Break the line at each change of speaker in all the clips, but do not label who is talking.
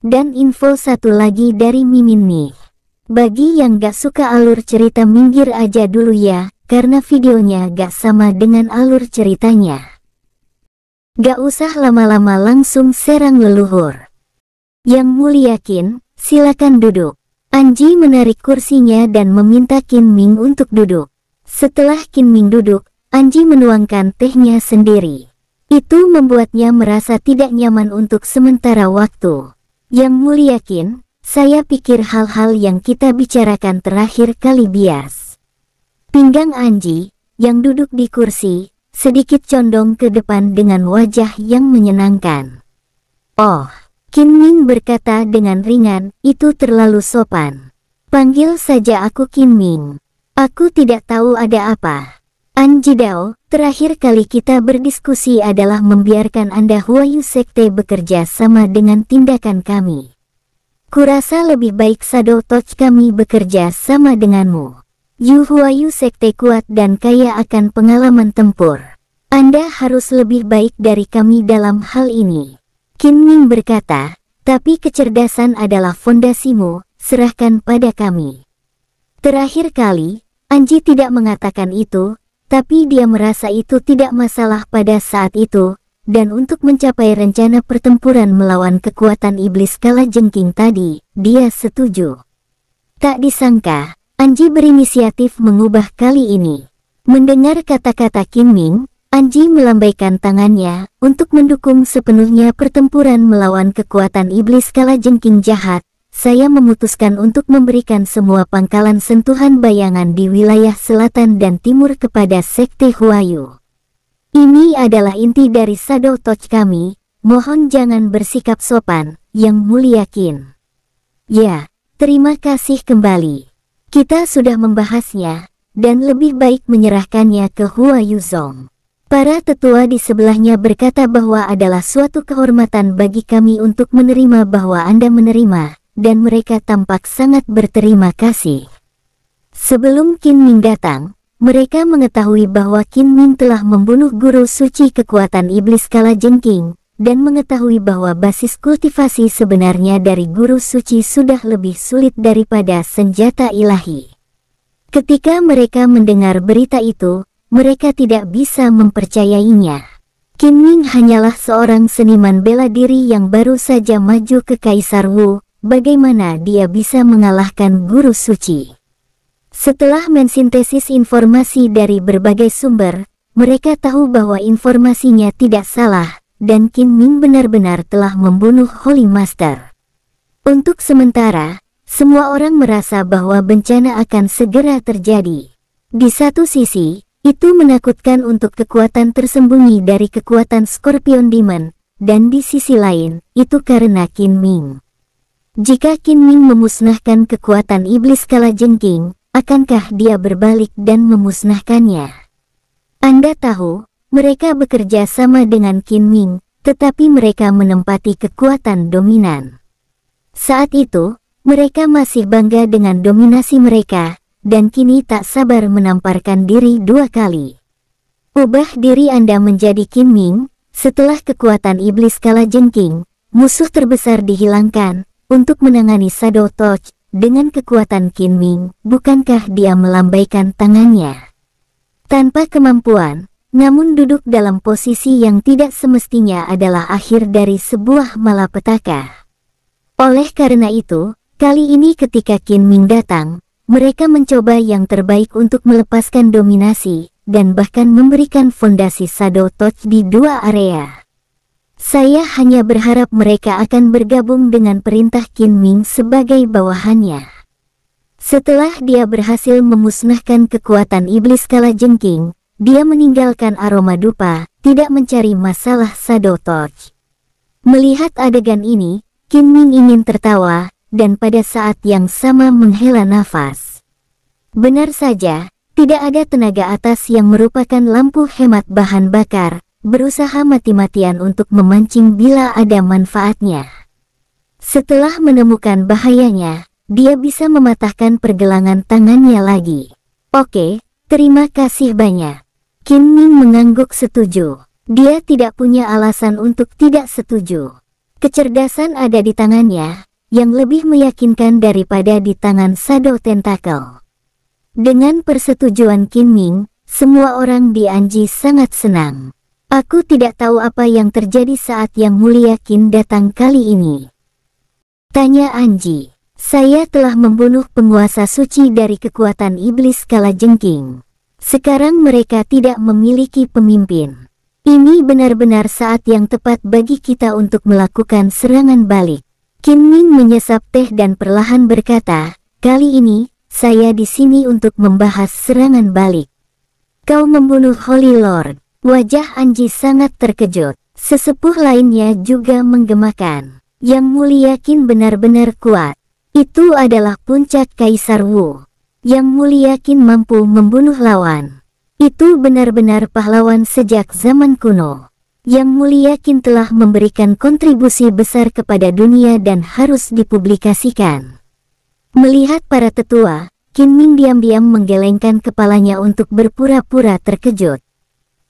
Dan info satu lagi dari Mimin nih. Bagi yang gak suka alur cerita minggir aja dulu ya, karena videonya gak sama dengan alur ceritanya. Gak usah lama-lama langsung serang leluhur. Yang muliakin, silakan duduk. Anji menarik kursinya dan meminta Kin Ming untuk duduk. Setelah Kin Ming duduk, Anji menuangkan tehnya sendiri. Itu membuatnya merasa tidak nyaman untuk sementara waktu. Yang mulia Kin, saya pikir hal-hal yang kita bicarakan terakhir kali bias. Pinggang Anji, yang duduk di kursi, sedikit condong ke depan dengan wajah yang menyenangkan. Oh, Kin Ming berkata dengan ringan, itu terlalu sopan. Panggil saja aku Kin Ming. Aku tidak tahu ada apa. Anji Anjidao, terakhir kali kita berdiskusi adalah membiarkan Anda Huayu Sekte bekerja sama dengan tindakan kami. Kurasa lebih baik Sado Toch kami bekerja sama denganmu. Yu Huayu Sekte kuat dan kaya akan pengalaman tempur. Anda harus lebih baik dari kami dalam hal ini. Qin Ming berkata, tapi kecerdasan adalah fondasimu, serahkan pada kami. Terakhir kali, Anji tidak mengatakan itu, tapi dia merasa itu tidak masalah pada saat itu, dan untuk mencapai rencana pertempuran melawan kekuatan iblis kala jengking tadi, dia setuju. Tak disangka, Anji berinisiatif mengubah kali ini. Mendengar kata-kata Kim Ming, Anji melambaikan tangannya untuk mendukung sepenuhnya pertempuran melawan kekuatan iblis kala jengking jahat saya memutuskan untuk memberikan semua pangkalan sentuhan bayangan di wilayah selatan dan timur kepada Sekte Huayu. Ini adalah inti dari Shadow Touch kami, mohon jangan bersikap sopan, yang mulia Kin. Ya, terima kasih kembali. Kita sudah membahasnya, dan lebih baik menyerahkannya ke Huayu Zong. Para tetua di sebelahnya berkata bahwa adalah suatu kehormatan bagi kami untuk menerima bahwa Anda menerima, dan mereka tampak sangat berterima kasih. Sebelum Qin Ming datang, mereka mengetahui bahwa Qin Ming telah membunuh guru suci kekuatan iblis kala jengking, dan mengetahui bahwa basis kultivasi sebenarnya dari guru suci sudah lebih sulit daripada senjata ilahi. Ketika mereka mendengar berita itu, mereka tidak bisa mempercayainya. Qin Ming hanyalah seorang seniman bela diri yang baru saja maju ke Kaisar Wu, bagaimana dia bisa mengalahkan guru suci. Setelah mensintesis informasi dari berbagai sumber, mereka tahu bahwa informasinya tidak salah, dan Kim Ming benar-benar telah membunuh Holy Master. Untuk sementara, semua orang merasa bahwa bencana akan segera terjadi. Di satu sisi, itu menakutkan untuk kekuatan tersembunyi dari kekuatan Scorpion Demon, dan di sisi lain, itu karena Kim Ming. Jika Qin Ming memusnahkan kekuatan iblis kala jengking, akankah dia berbalik dan memusnahkannya? Anda tahu, mereka bekerja sama dengan Qin Ming, tetapi mereka menempati kekuatan dominan. Saat itu, mereka masih bangga dengan dominasi mereka, dan kini tak sabar menamparkan diri dua kali. Ubah diri Anda menjadi Qin Ming, setelah kekuatan iblis kala jengking, musuh terbesar dihilangkan, untuk menangani Shadow Touch dengan kekuatan Qin Ming, bukankah dia melambaikan tangannya? Tanpa kemampuan, namun duduk dalam posisi yang tidak semestinya adalah akhir dari sebuah malapetaka. Oleh karena itu, kali ini ketika Qin Ming datang, mereka mencoba yang terbaik untuk melepaskan dominasi, dan bahkan memberikan fondasi Shadow Touch di dua area. Saya hanya berharap mereka akan bergabung dengan perintah Qin Ming sebagai bawahannya. Setelah dia berhasil memusnahkan kekuatan iblis kala jengking, dia meninggalkan aroma dupa, tidak mencari masalah Shadow Torch. Melihat adegan ini, Qin Ming ingin tertawa, dan pada saat yang sama menghela nafas. Benar saja, tidak ada tenaga atas yang merupakan lampu hemat bahan bakar, berusaha mati-matian untuk memancing bila ada manfaatnya. Setelah menemukan bahayanya, dia bisa mematahkan pergelangan tangannya lagi. Oke, terima kasih banyak. Kim Ming mengangguk setuju. Dia tidak punya alasan untuk tidak setuju. Kecerdasan ada di tangannya, yang lebih meyakinkan daripada di tangan Sado Tentacle. Dengan persetujuan Kim Ming, semua orang di Anji sangat senang. Aku tidak tahu apa yang terjadi saat Yang Mulia Kin datang kali ini. Tanya Anji. Saya telah membunuh penguasa suci dari kekuatan iblis kala jengking. Sekarang mereka tidak memiliki pemimpin. Ini benar-benar saat yang tepat bagi kita untuk melakukan serangan balik. Kin Ming menyesap teh dan perlahan berkata, Kali ini, saya di sini untuk membahas serangan balik. Kau membunuh Holy Lord. Wajah Anji sangat terkejut. Sesepuh lainnya juga menggemakan. Yang mulia Kin benar-benar kuat. Itu adalah puncak Kaisar Wu. Yang mulia Kin mampu membunuh lawan. Itu benar-benar pahlawan sejak zaman kuno. Yang mulia Kin telah memberikan kontribusi besar kepada dunia dan harus dipublikasikan. Melihat para tetua, Kin Ming diam-diam menggelengkan kepalanya untuk berpura-pura terkejut.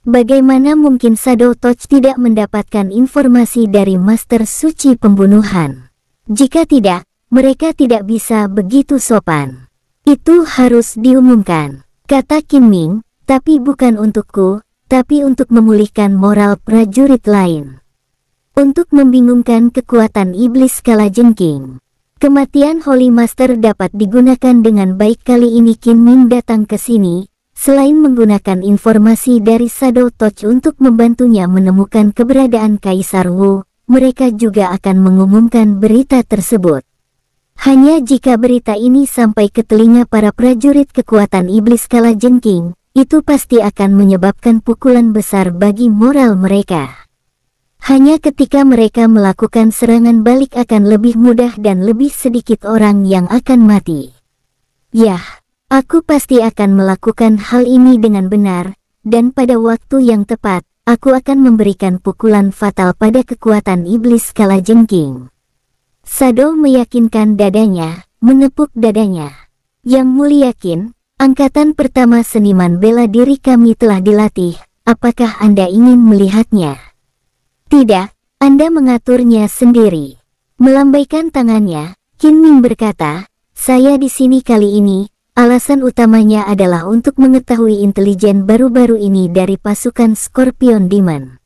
Bagaimana mungkin Sado Touch tidak mendapatkan informasi dari Master Suci Pembunuhan? Jika tidak, mereka tidak bisa begitu sopan. Itu harus diumumkan, kata Kim Ming, tapi bukan untukku, tapi untuk memulihkan moral prajurit lain. Untuk membingungkan kekuatan iblis kala jengking. Kematian Holy Master dapat digunakan dengan baik kali ini Kim Ming datang ke sini, selain menggunakan informasi dari Shadow Touch untuk membantunya menemukan keberadaan Kaisar Wu, mereka juga akan mengumumkan berita tersebut. Hanya jika berita ini sampai ke telinga para prajurit kekuatan iblis kala jengking, itu pasti akan menyebabkan pukulan besar bagi moral mereka. Hanya ketika mereka melakukan serangan balik akan lebih mudah dan lebih sedikit orang yang akan mati. Yah, Aku pasti akan melakukan hal ini dengan benar, dan pada waktu yang tepat, aku akan memberikan pukulan fatal pada kekuatan iblis kala jengking. Sado meyakinkan dadanya, menepuk dadanya. Yang mulia Kin, angkatan pertama seniman bela diri kami telah dilatih, apakah Anda ingin melihatnya? Tidak, Anda mengaturnya sendiri. Melambaikan tangannya, Kin Ming berkata, saya di sini kali ini, Alasan utamanya adalah untuk mengetahui intelijen baru-baru ini dari pasukan Scorpion Demon.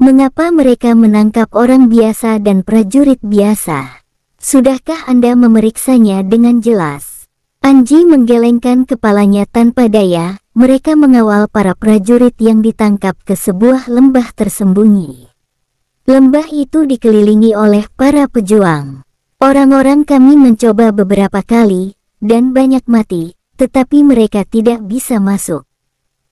Mengapa mereka menangkap orang biasa dan prajurit biasa? Sudahkah Anda memeriksanya dengan jelas? Anji menggelengkan kepalanya tanpa daya, mereka mengawal para prajurit yang ditangkap ke sebuah lembah tersembunyi. Lembah itu dikelilingi oleh para pejuang. Orang-orang kami mencoba beberapa kali, dan banyak mati, tetapi mereka tidak bisa masuk.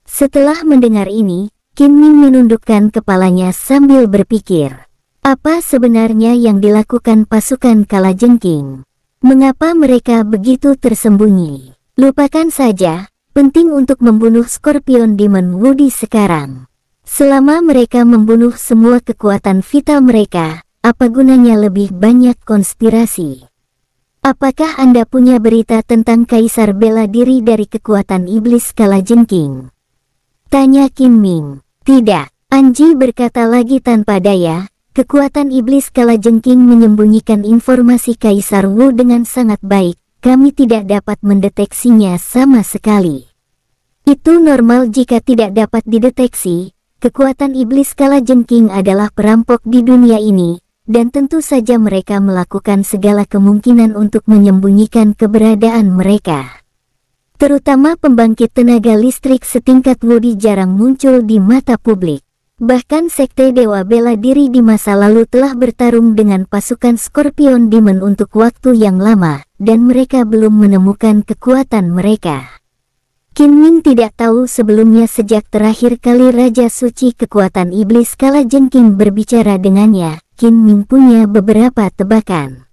Setelah mendengar ini, Kim Ming menundukkan kepalanya sambil berpikir, apa sebenarnya yang dilakukan pasukan Kalajengking? Mengapa mereka begitu tersembunyi? Lupakan saja, penting untuk membunuh Scorpion Demon Woody sekarang. Selama mereka membunuh semua kekuatan vital mereka, apa gunanya lebih banyak konspirasi? Apakah Anda punya berita tentang Kaisar bela diri dari kekuatan iblis Kala Jengking? Tanya Kim Ming. Tidak, Anji berkata lagi tanpa daya, kekuatan iblis Kala Jengking menyembunyikan informasi Kaisar Wu dengan sangat baik, kami tidak dapat mendeteksinya sama sekali. Itu normal jika tidak dapat dideteksi, kekuatan iblis Kala Jengking adalah perampok di dunia ini, dan tentu saja mereka melakukan segala kemungkinan untuk menyembunyikan keberadaan mereka. Terutama pembangkit tenaga listrik setingkat Woody jarang muncul di mata publik. Bahkan sekte Dewa Bela Diri di masa lalu telah bertarung dengan pasukan Scorpion Demon untuk waktu yang lama, dan mereka belum menemukan kekuatan mereka. Kim Ming tidak tahu sebelumnya sejak terakhir kali Raja Suci kekuatan iblis kala jengking berbicara dengannya, Qin Ming punya beberapa tebakan.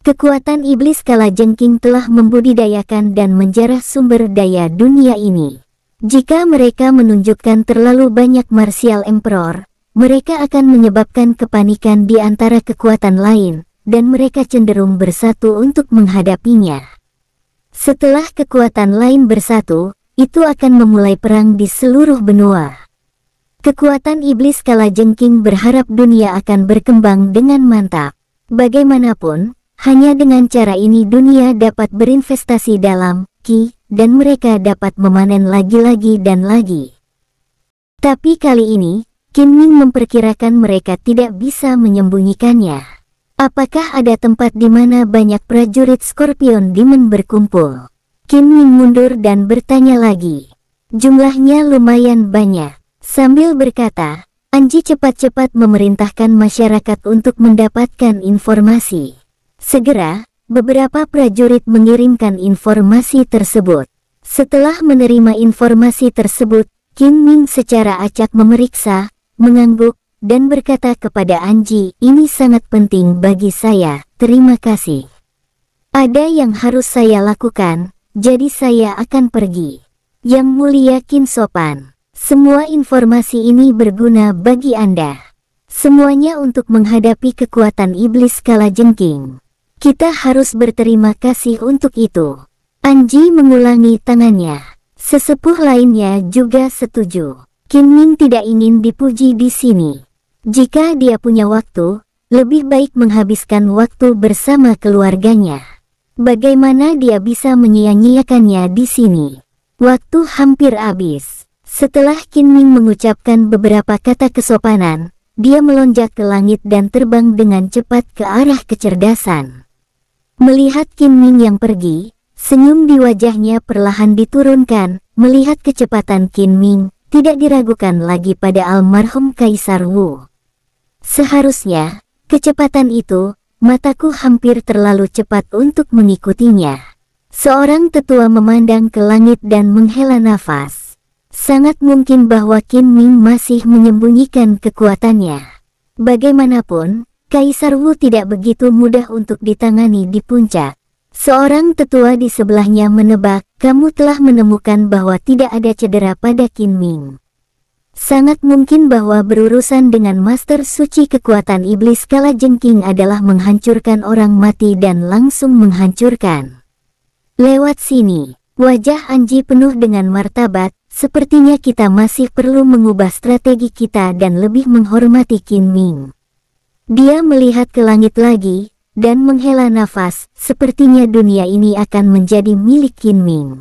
Kekuatan iblis kala jengking telah membudidayakan dan menjarah sumber daya dunia ini. Jika mereka menunjukkan terlalu banyak martial emperor, mereka akan menyebabkan kepanikan di antara kekuatan lain, dan mereka cenderung bersatu untuk menghadapinya. Setelah kekuatan lain bersatu, itu akan memulai perang di seluruh benua. Kekuatan iblis kala jengking berharap dunia akan berkembang dengan mantap. Bagaimanapun, hanya dengan cara ini dunia dapat berinvestasi dalam Ki, dan mereka dapat memanen lagi-lagi dan lagi. Tapi kali ini, Kim Min memperkirakan mereka tidak bisa menyembunyikannya. Apakah ada tempat di mana banyak prajurit Scorpion Demon berkumpul? Kim Min mundur dan bertanya lagi. Jumlahnya lumayan banyak. Sambil berkata, Anji cepat-cepat memerintahkan masyarakat untuk mendapatkan informasi. Segera, beberapa prajurit mengirimkan informasi tersebut. Setelah menerima informasi tersebut, Kim Min secara acak memeriksa, mengangguk, dan berkata kepada Anji, ini sangat penting bagi saya, terima kasih. Ada yang harus saya lakukan, jadi saya akan pergi. Yang mulia Kim Sopan. Semua informasi ini berguna bagi Anda. Semuanya untuk menghadapi kekuatan iblis kala jengking. Kita harus berterima kasih untuk itu. Anji mengulangi tangannya. Sesepuh lainnya juga setuju. Kim Min tidak ingin dipuji di sini. Jika dia punya waktu, lebih baik menghabiskan waktu bersama keluarganya. Bagaimana dia bisa menyia-nyiakannya di sini? Waktu hampir habis. Setelah Qin Ming mengucapkan beberapa kata kesopanan, dia melonjak ke langit dan terbang dengan cepat ke arah kecerdasan. Melihat Qin Ming yang pergi, senyum di wajahnya perlahan diturunkan, melihat kecepatan Qin Ming, tidak diragukan lagi pada almarhum Kaisar Wu. Seharusnya, kecepatan itu, mataku hampir terlalu cepat untuk mengikutinya. Seorang tetua memandang ke langit dan menghela nafas. Sangat mungkin bahwa Kim Ming masih menyembunyikan kekuatannya. Bagaimanapun, Kaisar Wu tidak begitu mudah untuk ditangani di puncak. Seorang tetua di sebelahnya menebak, kamu telah menemukan bahwa tidak ada cedera pada Kim Ming. Sangat mungkin bahwa berurusan dengan Master Suci kekuatan iblis kala jengking adalah menghancurkan orang mati dan langsung menghancurkan. Lewat sini, wajah Anji penuh dengan martabat, Sepertinya kita masih perlu mengubah strategi kita dan lebih menghormati Qin Ming. Dia melihat ke langit lagi, dan menghela nafas, sepertinya dunia ini akan menjadi milik Qin Ming.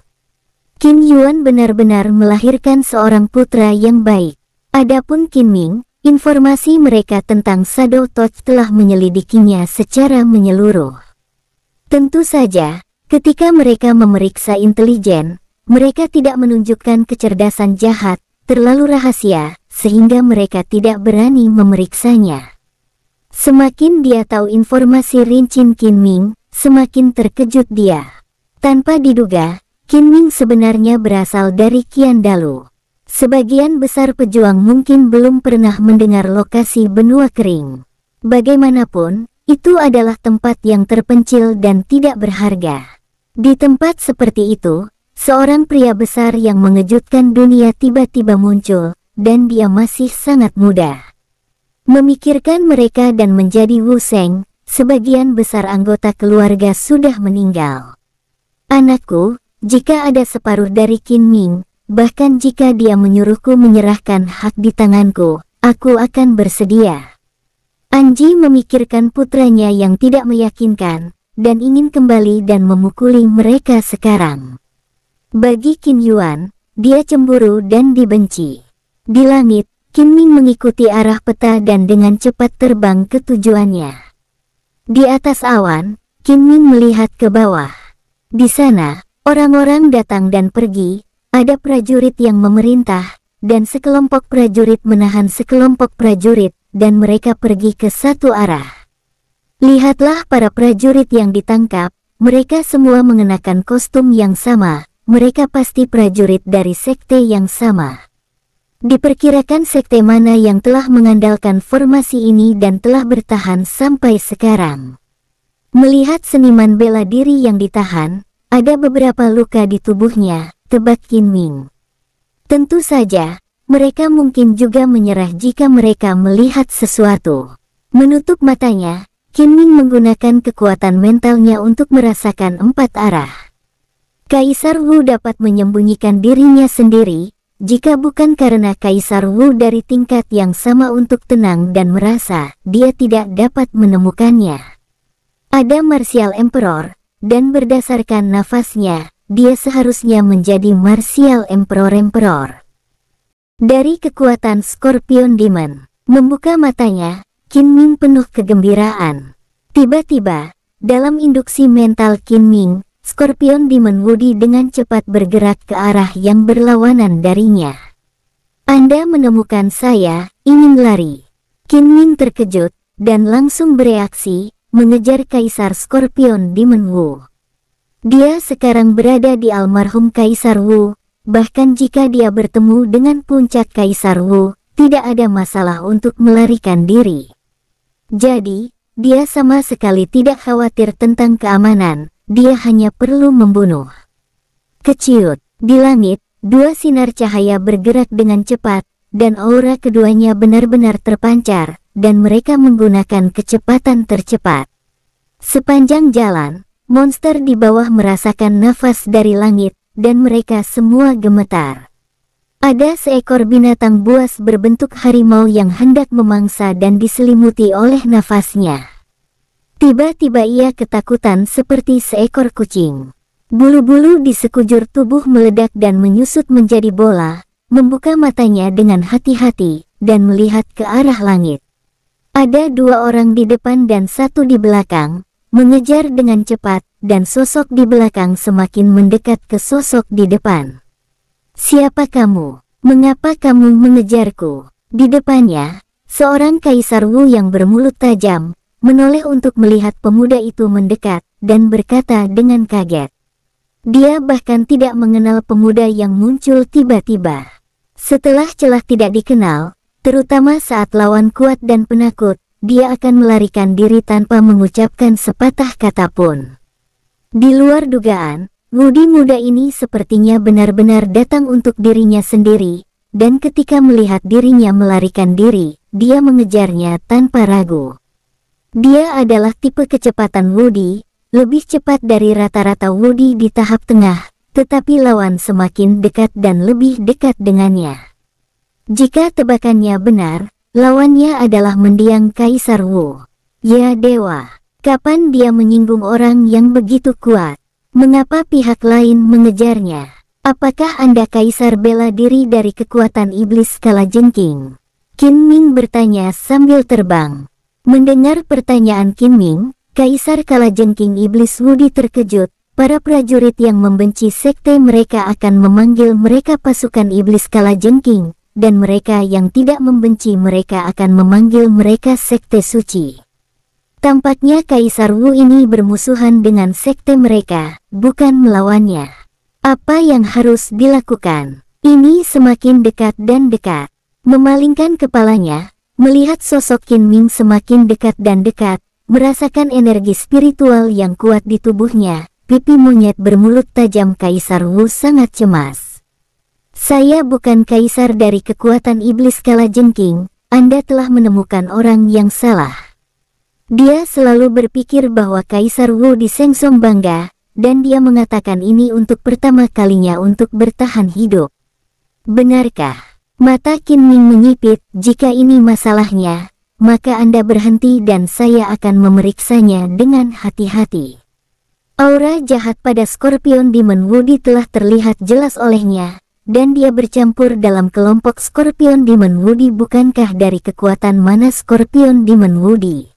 Qin Yuan benar-benar melahirkan seorang putra yang baik. Adapun Qin Ming, informasi mereka tentang Sado Touch telah menyelidikinya secara menyeluruh. Tentu saja, ketika mereka memeriksa intelijen, mereka tidak menunjukkan kecerdasan jahat, terlalu rahasia, sehingga mereka tidak berani memeriksanya. Semakin dia tahu informasi Rincin Ming, semakin terkejut dia. Tanpa diduga, Qin Ming sebenarnya berasal dari Qian Dalu. Sebagian besar pejuang mungkin belum pernah mendengar lokasi benua kering. Bagaimanapun, itu adalah tempat yang terpencil dan tidak berharga. Di tempat seperti itu, Seorang pria besar yang mengejutkan dunia tiba-tiba muncul, dan dia masih sangat muda. Memikirkan mereka dan menjadi Wu Seng, sebagian besar anggota keluarga sudah meninggal. Anakku, jika ada separuh dari Qin Ming, bahkan jika dia menyuruhku menyerahkan hak di tanganku, aku akan bersedia. Anji memikirkan putranya yang tidak meyakinkan, dan ingin kembali dan memukuli mereka sekarang. Bagi Kim Yuan, dia cemburu dan dibenci. Di langit, Kim Ming mengikuti arah peta dan dengan cepat terbang ke tujuannya. Di atas awan, Kim Ming melihat ke bawah. Di sana, orang-orang datang dan pergi, ada prajurit yang memerintah, dan sekelompok prajurit menahan sekelompok prajurit, dan mereka pergi ke satu arah. Lihatlah para prajurit yang ditangkap, mereka semua mengenakan kostum yang sama, mereka pasti prajurit dari sekte yang sama. Diperkirakan sekte mana yang telah mengandalkan formasi ini dan telah bertahan sampai sekarang. Melihat seniman bela diri yang ditahan, ada beberapa luka di tubuhnya, tebak Kin Ming. Tentu saja, mereka mungkin juga menyerah jika mereka melihat sesuatu. Menutup matanya, Kin Ming menggunakan kekuatan mentalnya untuk merasakan empat arah. Kaisar Wu dapat menyembunyikan dirinya sendiri, jika bukan karena Kaisar Wu dari tingkat yang sama untuk tenang dan merasa dia tidak dapat menemukannya. Ada Martial Emperor, dan berdasarkan nafasnya, dia seharusnya menjadi Martial Emperor-Emperor. Dari kekuatan Scorpion Demon, membuka matanya, Qin Ming penuh kegembiraan. Tiba-tiba, dalam induksi mental Qin Ming, Scorpion Demon Woody dengan cepat bergerak ke arah yang berlawanan darinya. Anda menemukan saya, ingin lari. Qin Ming terkejut, dan langsung bereaksi, mengejar Kaisar Scorpion Demon Wu. Dia sekarang berada di almarhum Kaisar Wu, bahkan jika dia bertemu dengan puncak Kaisar Wu, tidak ada masalah untuk melarikan diri. Jadi, dia sama sekali tidak khawatir tentang keamanan, dia hanya perlu membunuh. Keciut, di langit, dua sinar cahaya bergerak dengan cepat, dan aura keduanya benar-benar terpancar, dan mereka menggunakan kecepatan tercepat. Sepanjang jalan, monster di bawah merasakan nafas dari langit, dan mereka semua gemetar. Ada seekor binatang buas berbentuk harimau yang hendak memangsa dan diselimuti oleh nafasnya. Tiba-tiba ia ketakutan seperti seekor kucing. Bulu-bulu di sekujur tubuh meledak dan menyusut menjadi bola, membuka matanya dengan hati-hati, dan melihat ke arah langit. Ada dua orang di depan dan satu di belakang, mengejar dengan cepat, dan sosok di belakang semakin mendekat ke sosok di depan. Siapa kamu? Mengapa kamu mengejarku? Di depannya, seorang kaisar Wu yang bermulut tajam, menoleh untuk melihat pemuda itu mendekat, dan berkata dengan kaget. Dia bahkan tidak mengenal pemuda yang muncul tiba-tiba. Setelah celah tidak dikenal, terutama saat lawan kuat dan penakut, dia akan melarikan diri tanpa mengucapkan sepatah kata pun. Di luar dugaan, mudi muda ini sepertinya benar-benar datang untuk dirinya sendiri, dan ketika melihat dirinya melarikan diri, dia mengejarnya tanpa ragu. Dia adalah tipe kecepatan Woody, lebih cepat dari rata-rata Woody di tahap tengah, tetapi lawan semakin dekat dan lebih dekat dengannya. Jika tebakannya benar, lawannya adalah mendiang Kaisar Wu. Ya Dewa, kapan dia menyinggung orang yang begitu kuat? Mengapa pihak lain mengejarnya? Apakah Anda Kaisar bela diri dari kekuatan iblis kala jengking? Qin Ming bertanya sambil terbang. Mendengar pertanyaan Kim Ming, Kaisar Kalajengking Iblis Wudi terkejut, para prajurit yang membenci sekte mereka akan memanggil mereka pasukan Iblis Kalajengking, dan mereka yang tidak membenci mereka akan memanggil mereka sekte suci. Tampaknya Kaisar Wu ini bermusuhan dengan sekte mereka, bukan melawannya. Apa yang harus dilakukan? Ini semakin dekat dan dekat. Memalingkan kepalanya, Melihat sosok Qin Ming semakin dekat dan dekat, merasakan energi spiritual yang kuat di tubuhnya, pipi monyet bermulut tajam Kaisar Wu sangat cemas. Saya bukan kaisar dari kekuatan iblis kala jengking, Anda telah menemukan orang yang salah. Dia selalu berpikir bahwa Kaisar Wu disengsong bangga, dan dia mengatakan ini untuk pertama kalinya untuk bertahan hidup. Benarkah? Mata Kim Ming menyipit, jika ini masalahnya, maka Anda berhenti dan saya akan memeriksanya dengan hati-hati. Aura jahat pada Scorpion Demon Woody telah terlihat jelas olehnya, dan dia bercampur dalam kelompok Scorpion Demon Woody bukankah dari kekuatan mana Scorpion Demon Woody?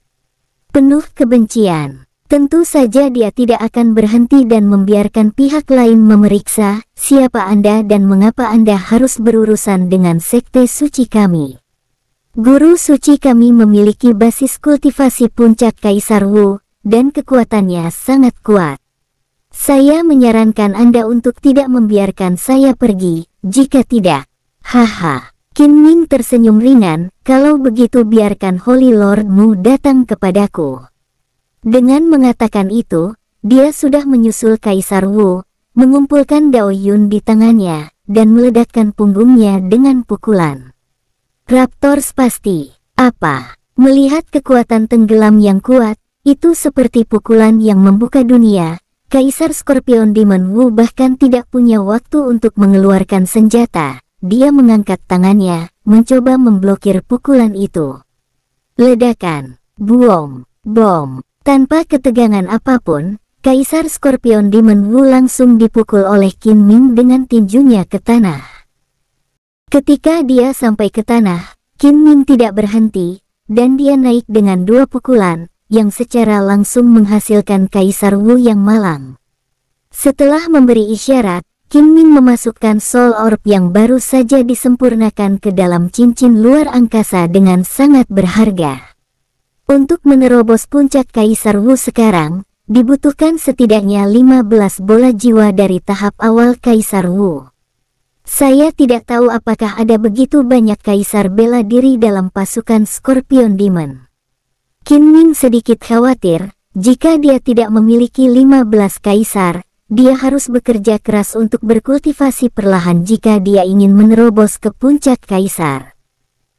Penuh kebencian. Tentu saja dia tidak akan berhenti dan membiarkan pihak lain memeriksa siapa Anda dan mengapa Anda harus berurusan dengan sekte suci kami. Guru suci kami memiliki basis kultivasi puncak Kaisar Wu, dan kekuatannya sangat kuat. Saya menyarankan Anda untuk tidak membiarkan saya pergi, jika tidak. Haha. Qin Ming tersenyum ringan, kalau begitu biarkan Holy Lordmu datang kepadaku. Dengan mengatakan itu, dia sudah menyusul Kaisar Wu, mengumpulkan Dao Yun di tangannya, dan meledakkan punggungnya dengan pukulan. Raptor pasti, apa? Melihat kekuatan tenggelam yang kuat, itu seperti pukulan yang membuka dunia, Kaisar Scorpion Demon Wu bahkan tidak punya waktu untuk mengeluarkan senjata, dia mengangkat tangannya, mencoba memblokir pukulan itu. Ledakan, buong, bom, tanpa ketegangan apapun, Kaisar Scorpion Demon Wu langsung dipukul oleh Qin Ming dengan tinjunya ke tanah. Ketika dia sampai ke tanah, Qin Ming tidak berhenti, dan dia naik dengan dua pukulan, yang secara langsung menghasilkan Kaisar Wu yang malang. Setelah memberi isyarat, Qin Ming memasukkan Soul Orb yang baru saja disempurnakan ke dalam cincin luar angkasa dengan sangat berharga. Untuk menerobos puncak Kaisar Wu sekarang, dibutuhkan setidaknya 15 bola jiwa dari tahap awal Kaisar Wu. Saya tidak tahu apakah ada begitu banyak Kaisar bela diri dalam pasukan Scorpion Demon. Qin Ming sedikit khawatir, jika dia tidak memiliki 15 Kaisar, dia harus bekerja keras untuk berkultivasi perlahan jika dia ingin menerobos ke puncak Kaisar.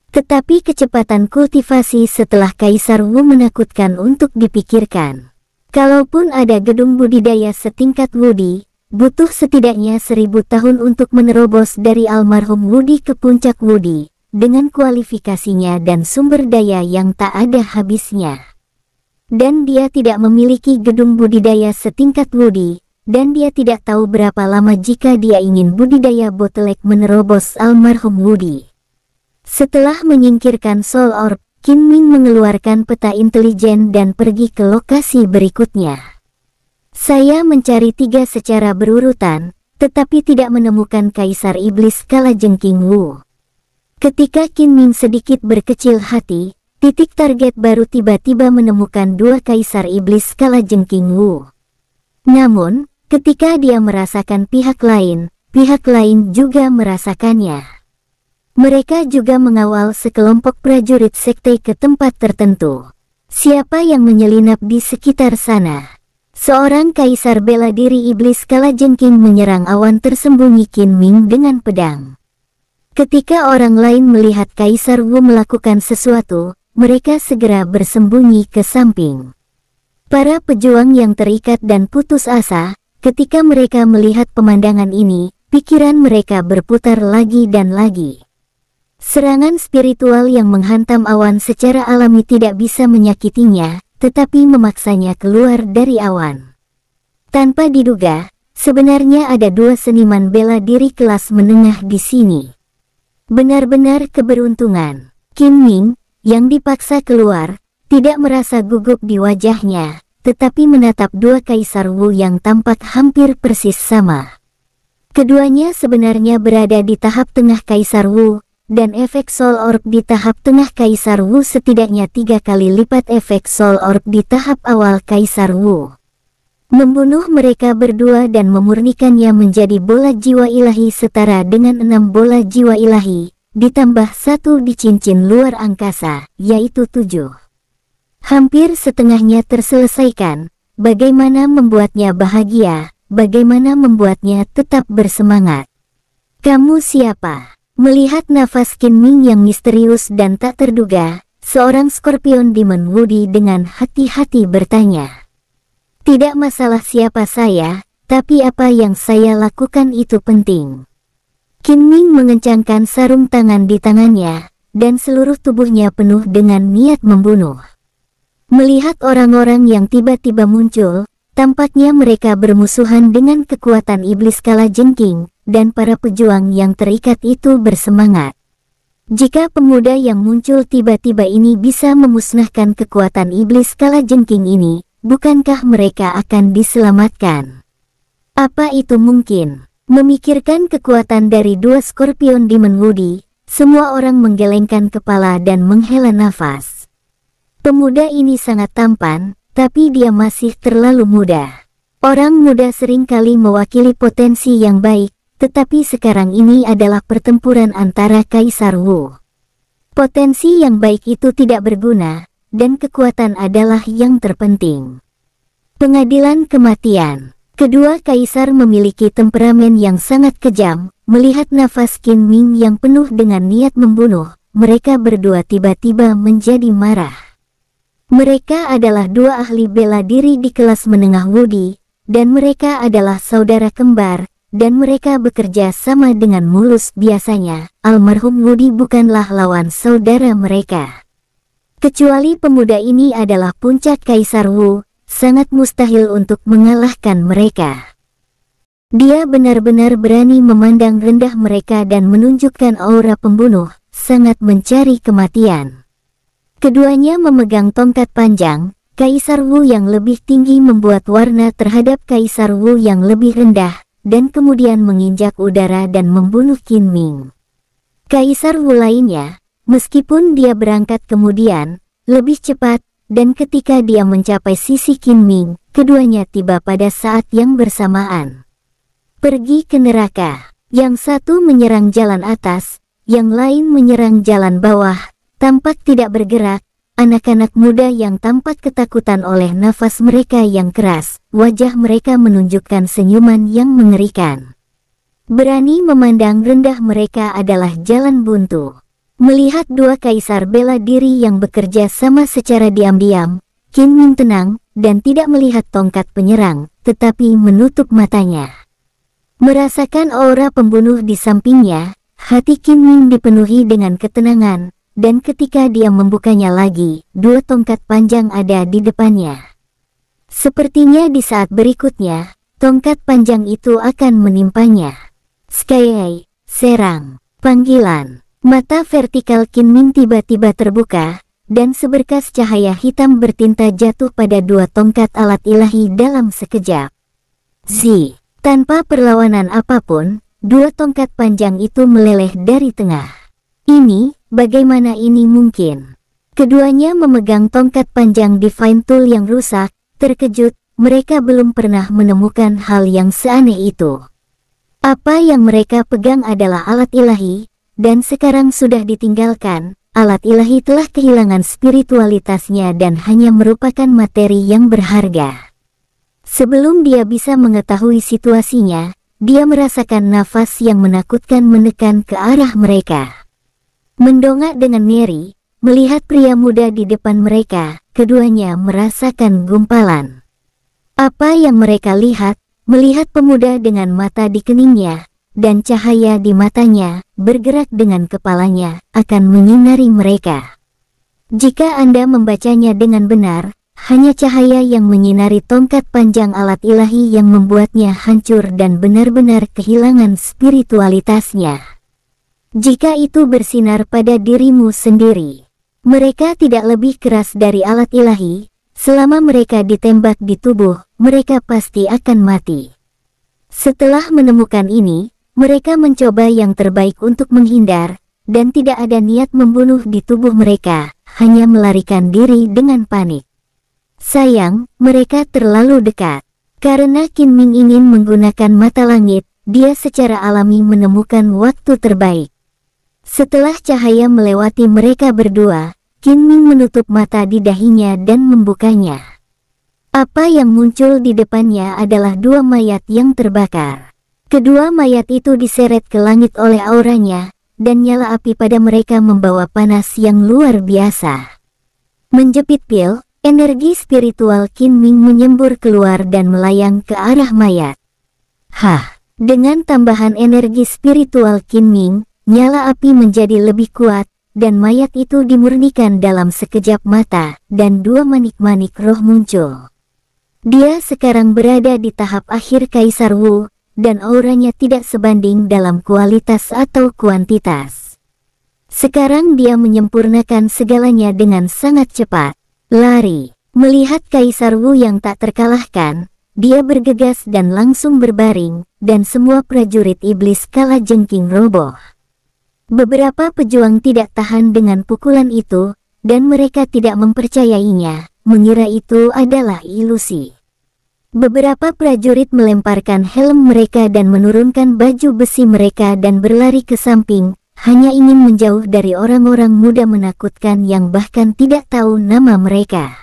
Tetapi kecepatan kultivasi setelah Kaisar Wu menakutkan untuk dipikirkan. Kalaupun ada gedung budidaya setingkat Wudi, butuh setidaknya seribu tahun untuk menerobos dari almarhum Wudi ke puncak Wudi, dengan kualifikasinya dan sumber daya yang tak ada habisnya. Dan dia tidak memiliki gedung budidaya setingkat Wudi, dan dia tidak tahu berapa lama jika dia ingin budidaya botlek menerobos almarhum Wudi. Setelah menyingkirkan Soul Orb, Qin Ming mengeluarkan peta intelijen dan pergi ke lokasi berikutnya. Saya mencari tiga secara berurutan, tetapi tidak menemukan Kaisar Iblis Kala Kalajengking Wu. Ketika Qin Ming sedikit berkecil hati, titik target baru tiba-tiba menemukan dua Kaisar Iblis Kala Kalajengking Wu. Namun, ketika dia merasakan pihak lain, pihak lain juga merasakannya. Mereka juga mengawal sekelompok prajurit sekte ke tempat tertentu. Siapa yang menyelinap di sekitar sana? Seorang kaisar bela diri iblis kalajengking menyerang awan tersembunyi Qin Ming dengan pedang. Ketika orang lain melihat kaisar Wu melakukan sesuatu, mereka segera bersembunyi ke samping. Para pejuang yang terikat dan putus asa, ketika mereka melihat pemandangan ini, pikiran mereka berputar lagi dan lagi. Serangan spiritual yang menghantam awan secara alami tidak bisa menyakitinya, tetapi memaksanya keluar dari awan. Tanpa diduga, sebenarnya ada dua seniman bela diri kelas menengah di sini. Benar-benar keberuntungan. Kim Ming, yang dipaksa keluar, tidak merasa gugup di wajahnya, tetapi menatap dua kaisar Wu yang tampak hampir persis sama. Keduanya sebenarnya berada di tahap tengah kaisar Wu, dan efek Sol Orb di tahap tengah Kaisar Wu setidaknya tiga kali lipat efek Sol Orb di tahap awal Kaisar Wu. Membunuh mereka berdua dan memurnikannya menjadi bola jiwa ilahi setara dengan enam bola jiwa ilahi, ditambah satu di cincin luar angkasa, yaitu tujuh. Hampir setengahnya terselesaikan, bagaimana membuatnya bahagia, bagaimana membuatnya tetap bersemangat. Kamu siapa? Melihat nafas Qin Ming yang misterius dan tak terduga, seorang Scorpion Demon Woody dengan hati-hati bertanya. Tidak masalah siapa saya, tapi apa yang saya lakukan itu penting. Qin Ming mengencangkan sarung tangan di tangannya, dan seluruh tubuhnya penuh dengan niat membunuh. Melihat orang-orang yang tiba-tiba muncul, tampaknya mereka bermusuhan dengan kekuatan iblis kala jengking, dan para pejuang yang terikat itu bersemangat. Jika pemuda yang muncul tiba-tiba ini bisa memusnahkan kekuatan iblis kala jengking ini, bukankah mereka akan diselamatkan? Apa itu mungkin? Memikirkan kekuatan dari dua skorpion di Menwudi, semua orang menggelengkan kepala dan menghela nafas. Pemuda ini sangat tampan, tapi dia masih terlalu muda. Orang muda seringkali mewakili potensi yang baik, tetapi sekarang ini adalah pertempuran antara Kaisar Wu. Potensi yang baik itu tidak berguna, dan kekuatan adalah yang terpenting. Pengadilan kematian Kedua kaisar memiliki temperamen yang sangat kejam, melihat nafas Qin Ming yang penuh dengan niat membunuh, mereka berdua tiba-tiba menjadi marah. Mereka adalah dua ahli bela diri di kelas menengah Wudi, dan mereka adalah saudara kembar, dan mereka bekerja sama dengan mulus biasanya, almarhum Woody bukanlah lawan saudara mereka. Kecuali pemuda ini adalah puncak Kaisar Wu, sangat mustahil untuk mengalahkan mereka. Dia benar-benar berani memandang rendah mereka dan menunjukkan aura pembunuh, sangat mencari kematian. Keduanya memegang tongkat panjang, Kaisar Wu yang lebih tinggi membuat warna terhadap Kaisar Wu yang lebih rendah, dan kemudian menginjak udara dan membunuh Qin Ming. Kaisar Wu lainnya, meskipun dia berangkat kemudian, lebih cepat, dan ketika dia mencapai sisi Qin Ming, keduanya tiba pada saat yang bersamaan. Pergi ke neraka, yang satu menyerang jalan atas, yang lain menyerang jalan bawah, tampak tidak bergerak, Anak-anak muda yang tampak ketakutan oleh nafas mereka yang keras, wajah mereka menunjukkan senyuman yang mengerikan. Berani memandang rendah mereka adalah jalan buntu. Melihat dua kaisar bela diri yang bekerja sama secara diam-diam, Qin Min tenang dan tidak melihat tongkat penyerang, tetapi menutup matanya. Merasakan aura pembunuh di sampingnya, hati Qin Min dipenuhi dengan ketenangan, dan ketika dia membukanya lagi, dua tongkat panjang ada di depannya. Sepertinya di saat berikutnya, tongkat panjang itu akan menimpanya. Skyai, serang, panggilan, mata vertikal Kin Min tiba-tiba terbuka, dan seberkas cahaya hitam bertinta jatuh pada dua tongkat alat ilahi dalam sekejap. Zi, tanpa perlawanan apapun, dua tongkat panjang itu meleleh dari tengah. Ini Bagaimana ini mungkin? Keduanya memegang tongkat panjang Divine Tool yang rusak, terkejut, mereka belum pernah menemukan hal yang seaneh itu. Apa yang mereka pegang adalah alat ilahi, dan sekarang sudah ditinggalkan, alat ilahi telah kehilangan spiritualitasnya dan hanya merupakan materi yang berharga. Sebelum dia bisa mengetahui situasinya, dia merasakan nafas yang menakutkan menekan ke arah mereka. Mendongak dengan nyeri, melihat pria muda di depan mereka, keduanya merasakan gumpalan. Apa yang mereka lihat, melihat pemuda dengan mata di keningnya, dan cahaya di matanya, bergerak dengan kepalanya, akan menyinari mereka. Jika Anda membacanya dengan benar, hanya cahaya yang menyinari tongkat panjang alat ilahi yang membuatnya hancur dan benar-benar kehilangan spiritualitasnya. Jika itu bersinar pada dirimu sendiri, mereka tidak lebih keras dari alat ilahi, selama mereka ditembak di tubuh, mereka pasti akan mati. Setelah menemukan ini, mereka mencoba yang terbaik untuk menghindar, dan tidak ada niat membunuh di tubuh mereka, hanya melarikan diri dengan panik. Sayang, mereka terlalu dekat. Karena Qin Ming ingin menggunakan mata langit, dia secara alami menemukan waktu terbaik. Setelah cahaya melewati mereka berdua, Qin Ming menutup mata di dahinya dan membukanya. Apa yang muncul di depannya adalah dua mayat yang terbakar. Kedua mayat itu diseret ke langit oleh auranya, dan nyala api pada mereka membawa panas yang luar biasa. Menjepit pil, energi spiritual Qin Ming menyembur keluar dan melayang ke arah mayat. Hah, dengan tambahan energi spiritual Qin Ming, nyala api menjadi lebih kuat, dan mayat itu dimurnikan dalam sekejap mata, dan dua manik-manik roh muncul. Dia sekarang berada di tahap akhir Kaisar Wu, dan auranya tidak sebanding dalam kualitas atau kuantitas. Sekarang dia menyempurnakan segalanya dengan sangat cepat. Lari, melihat Kaisar Wu yang tak terkalahkan, dia bergegas dan langsung berbaring, dan semua prajurit iblis kalah jengking roboh. Beberapa pejuang tidak tahan dengan pukulan itu, dan mereka tidak mempercayainya, mengira itu adalah ilusi. Beberapa prajurit melemparkan helm mereka dan menurunkan baju besi mereka dan berlari ke samping, hanya ingin menjauh dari orang-orang muda menakutkan yang bahkan tidak tahu nama mereka.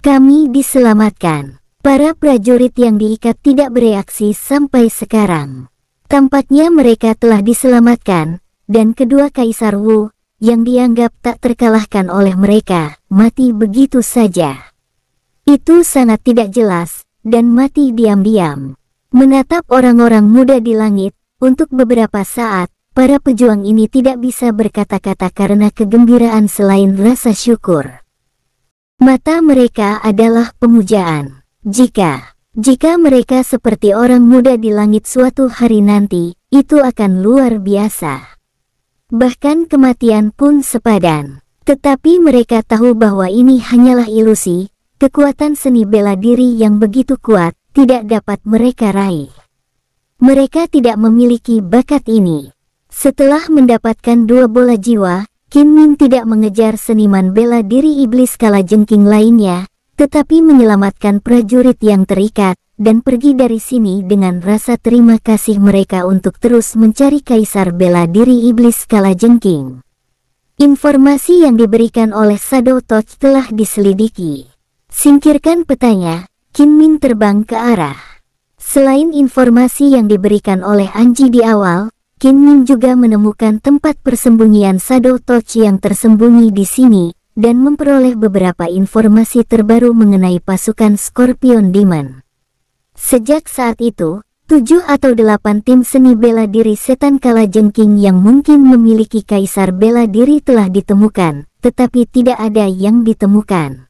Kami diselamatkan. Para prajurit yang diikat tidak bereaksi sampai sekarang. Tampaknya mereka telah diselamatkan, dan kedua Kaisar Wu, yang dianggap tak terkalahkan oleh mereka, mati begitu saja. Itu sangat tidak jelas, dan mati diam-diam. Menatap orang-orang muda di langit, untuk beberapa saat, para pejuang ini tidak bisa berkata-kata karena kegembiraan selain rasa syukur. Mata mereka adalah pemujaan. Jika, jika mereka seperti orang muda di langit suatu hari nanti, itu akan luar biasa. Bahkan kematian pun sepadan. Tetapi mereka tahu bahwa ini hanyalah ilusi, kekuatan seni bela diri yang begitu kuat tidak dapat mereka raih. Mereka tidak memiliki bakat ini. Setelah mendapatkan dua bola jiwa, Kim Min tidak mengejar seniman bela diri iblis kala jengking lainnya, tetapi menyelamatkan prajurit yang terikat, dan pergi dari sini dengan rasa terima kasih mereka untuk terus mencari kaisar bela diri iblis kala jengking. Informasi yang diberikan oleh Sado Toch telah diselidiki. Singkirkan petanya, Kim Min terbang ke arah. Selain informasi yang diberikan oleh Anji di awal, Kim Min juga menemukan tempat persembunyian Sado Toch yang tersembunyi di sini, dan memperoleh beberapa informasi terbaru mengenai pasukan Scorpion Demon. Sejak saat itu, tujuh atau delapan tim seni bela diri setan kala jengking yang mungkin memiliki kaisar bela diri telah ditemukan, tetapi tidak ada yang ditemukan.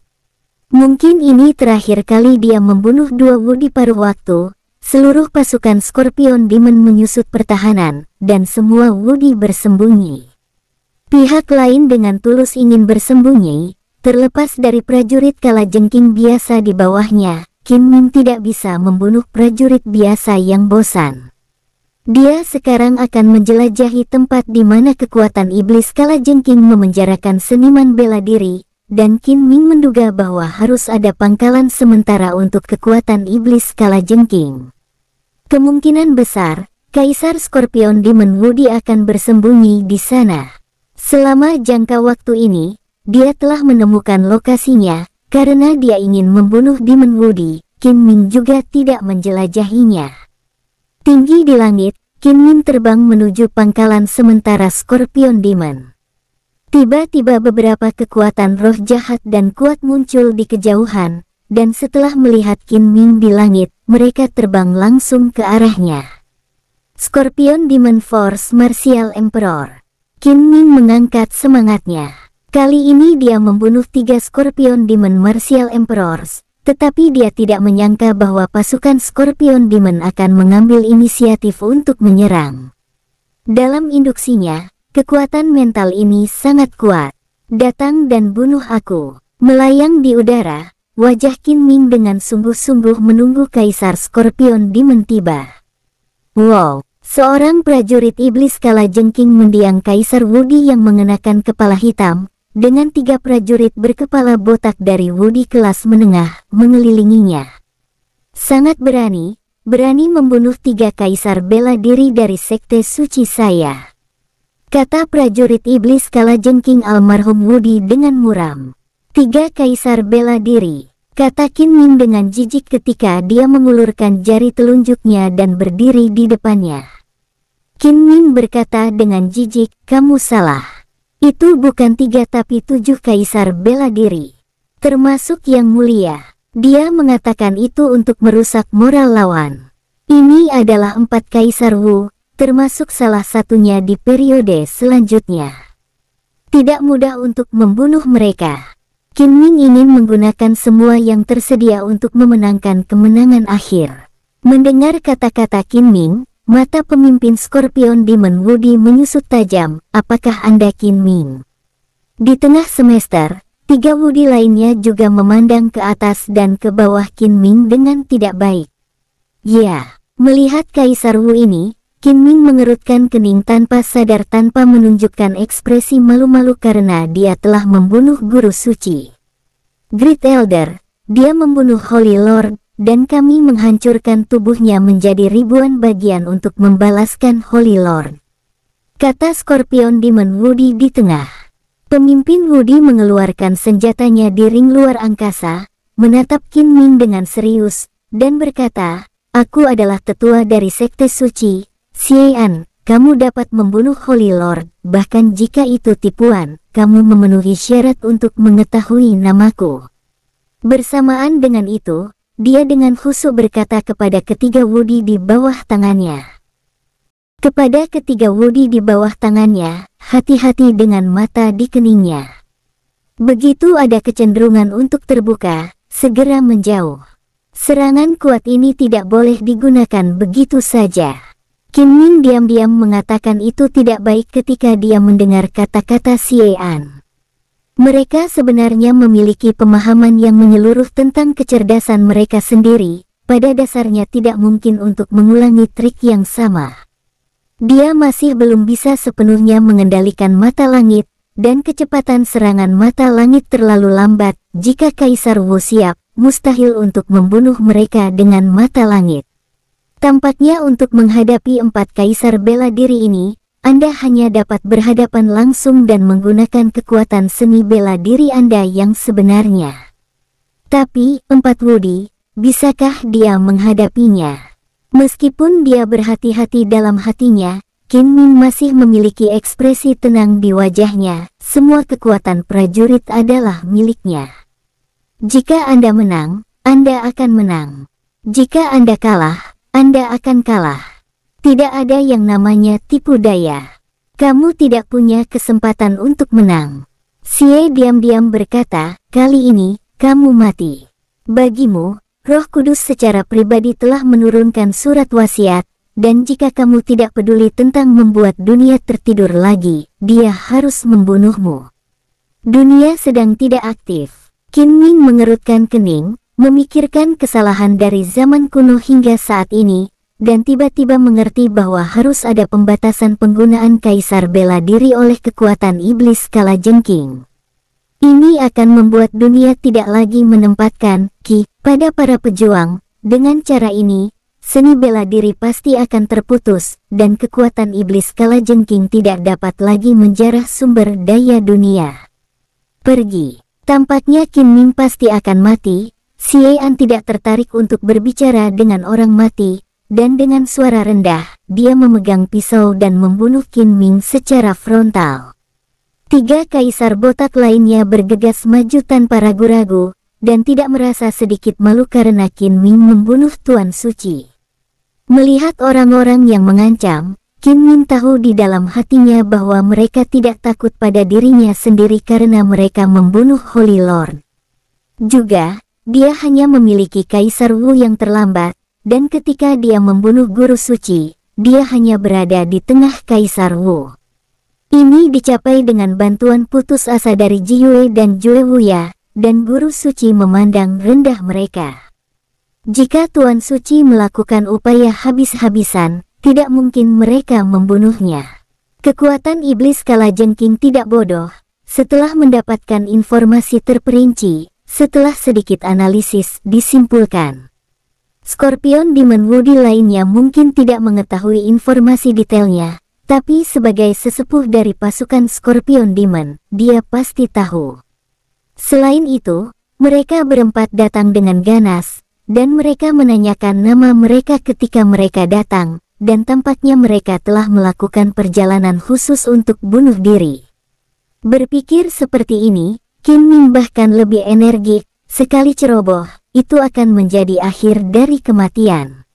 Mungkin ini terakhir kali dia membunuh dua wudi di paruh waktu, seluruh pasukan Scorpion Demon menyusut pertahanan, dan semua wudi bersembunyi. Pihak lain dengan tulus ingin bersembunyi, terlepas dari prajurit kala jengking biasa di bawahnya, Kim Ming tidak bisa membunuh prajurit biasa yang bosan. Dia sekarang akan menjelajahi tempat di mana kekuatan iblis kala jengking memenjarakan seniman bela diri, dan Kim Ming menduga bahwa harus ada pangkalan sementara untuk kekuatan iblis kala jengking. Kemungkinan besar, Kaisar Scorpion Demon Woody akan bersembunyi di sana. Selama jangka waktu ini, dia telah menemukan lokasinya, karena dia ingin membunuh Demon Woody, Kim Min juga tidak menjelajahinya. Tinggi di langit, Kim Min terbang menuju pangkalan sementara Scorpion Demon. Tiba-tiba beberapa kekuatan roh jahat dan kuat muncul di kejauhan, dan setelah melihat Kim Ming di langit, mereka terbang langsung ke arahnya. Scorpion Demon Force Martial Emperor. Kim Ming mengangkat semangatnya. Kali ini dia membunuh tiga Scorpion Demon Martial Emperors, tetapi dia tidak menyangka bahwa pasukan Scorpion Demon akan mengambil inisiatif untuk menyerang. Dalam induksinya, kekuatan mental ini sangat kuat. Datang dan bunuh aku. Melayang di udara, wajah Qin Ming dengan sungguh-sungguh menunggu Kaisar Scorpion Demon tiba. Wow, seorang prajurit iblis kala jengking mendiang Kaisar Wudi yang mengenakan kepala hitam, dengan tiga prajurit berkepala botak dari Wudi kelas menengah mengelilinginya. Sangat berani, berani membunuh tiga kaisar bela diri dari sekte suci saya. Kata prajurit iblis kala jengking almarhum Wudi dengan muram. Tiga kaisar bela diri, kata Kin Min dengan jijik ketika dia mengulurkan jari telunjuknya dan berdiri di depannya. Kin Min berkata dengan jijik, kamu salah. Itu bukan tiga tapi tujuh kaisar bela diri. Termasuk yang mulia. Dia mengatakan itu untuk merusak moral lawan. Ini adalah empat kaisar Wu, termasuk salah satunya di periode selanjutnya. Tidak mudah untuk membunuh mereka. Kim Ming ingin menggunakan semua yang tersedia untuk memenangkan kemenangan akhir. Mendengar kata-kata Kim Ming, Mata pemimpin Scorpion Demon Woody menyusut tajam, apakah Anda Kin Ming? Di tengah semester, tiga Woody lainnya juga memandang ke atas dan ke bawah Kin Ming dengan tidak baik. Ya, melihat Kaisar Wu ini, Kin Ming mengerutkan kening tanpa sadar tanpa menunjukkan ekspresi malu-malu karena dia telah membunuh guru suci. Great Elder, dia membunuh Holy Lord, dan kami menghancurkan tubuhnya menjadi ribuan bagian untuk membalaskan Holy Lord. Kata Scorpion Demon Woody di tengah. Pemimpin Woody mengeluarkan senjatanya di ring luar angkasa, menatap Qin Ming dengan serius, dan berkata, Aku adalah tetua dari Sekte Suci, Xian, kamu dapat membunuh Holy Lord, bahkan jika itu tipuan, kamu memenuhi syarat untuk mengetahui namaku. Bersamaan dengan itu, dia dengan khusyuk berkata kepada ketiga wudi di bawah tangannya. Kepada ketiga wudi di bawah tangannya, hati-hati dengan mata di keningnya. Begitu ada kecenderungan untuk terbuka, segera menjauh. Serangan kuat ini tidak boleh digunakan begitu saja. Kim Ming diam-diam mengatakan itu tidak baik ketika dia mendengar kata-kata Xie An. Mereka sebenarnya memiliki pemahaman yang menyeluruh tentang kecerdasan mereka sendiri, pada dasarnya tidak mungkin untuk mengulangi trik yang sama. Dia masih belum bisa sepenuhnya mengendalikan mata langit, dan kecepatan serangan mata langit terlalu lambat jika Kaisar Wu siap, mustahil untuk membunuh mereka dengan mata langit. Tampaknya untuk menghadapi empat kaisar bela diri ini, anda hanya dapat berhadapan langsung dan menggunakan kekuatan seni bela diri Anda yang sebenarnya. Tapi, empat Wudi, bisakah dia menghadapinya? Meskipun dia berhati-hati dalam hatinya, Kin Min masih memiliki ekspresi tenang di wajahnya, semua kekuatan prajurit adalah miliknya. Jika Anda menang, Anda akan menang. Jika Anda kalah, Anda akan kalah. Tidak ada yang namanya tipu daya. Kamu tidak punya kesempatan untuk menang. Xie diam-diam berkata, kali ini, kamu mati. Bagimu, roh kudus secara pribadi telah menurunkan surat wasiat, dan jika kamu tidak peduli tentang membuat dunia tertidur lagi, dia harus membunuhmu. Dunia sedang tidak aktif. Qin Ming mengerutkan kening, memikirkan kesalahan dari zaman kuno hingga saat ini, dan tiba-tiba mengerti bahwa harus ada pembatasan penggunaan kaisar bela diri oleh kekuatan iblis kala jengking. Ini akan membuat dunia tidak lagi menempatkan Ki pada para pejuang. Dengan cara ini, seni bela diri pasti akan terputus, dan kekuatan iblis kala jengking tidak dapat lagi menjarah sumber daya dunia. Pergi. Tampaknya Kim Ming pasti akan mati, Xie An tidak tertarik untuk berbicara dengan orang mati, dan dengan suara rendah, dia memegang pisau dan membunuh Qin Ming secara frontal. Tiga kaisar botak lainnya bergegas maju tanpa ragu-ragu, dan tidak merasa sedikit malu karena Qin Ming membunuh Tuan Suci. Melihat orang-orang yang mengancam, Qin Ming tahu di dalam hatinya bahwa mereka tidak takut pada dirinya sendiri karena mereka membunuh Holy Lord. Juga, dia hanya memiliki Kaisar Wu yang terlambat, dan ketika dia membunuh guru suci, dia hanya berada di tengah Kaisar Wu. Ini dicapai dengan bantuan putus asa dari Jiyue dan Jue Wuya, dan guru suci memandang rendah mereka. Jika Tuan Suci melakukan upaya habis-habisan, tidak mungkin mereka membunuhnya. Kekuatan iblis kala jengking tidak bodoh. Setelah mendapatkan informasi terperinci, setelah sedikit analisis disimpulkan. Scorpion Demon Woody lainnya mungkin tidak mengetahui informasi detailnya, tapi sebagai sesepuh dari pasukan Scorpion Demon, dia pasti tahu. Selain itu, mereka berempat datang dengan ganas, dan mereka menanyakan nama mereka ketika mereka datang, dan tampaknya mereka telah melakukan perjalanan khusus untuk bunuh diri. Berpikir seperti ini, Kim Min bahkan lebih energik, sekali ceroboh, itu akan menjadi akhir dari kematian.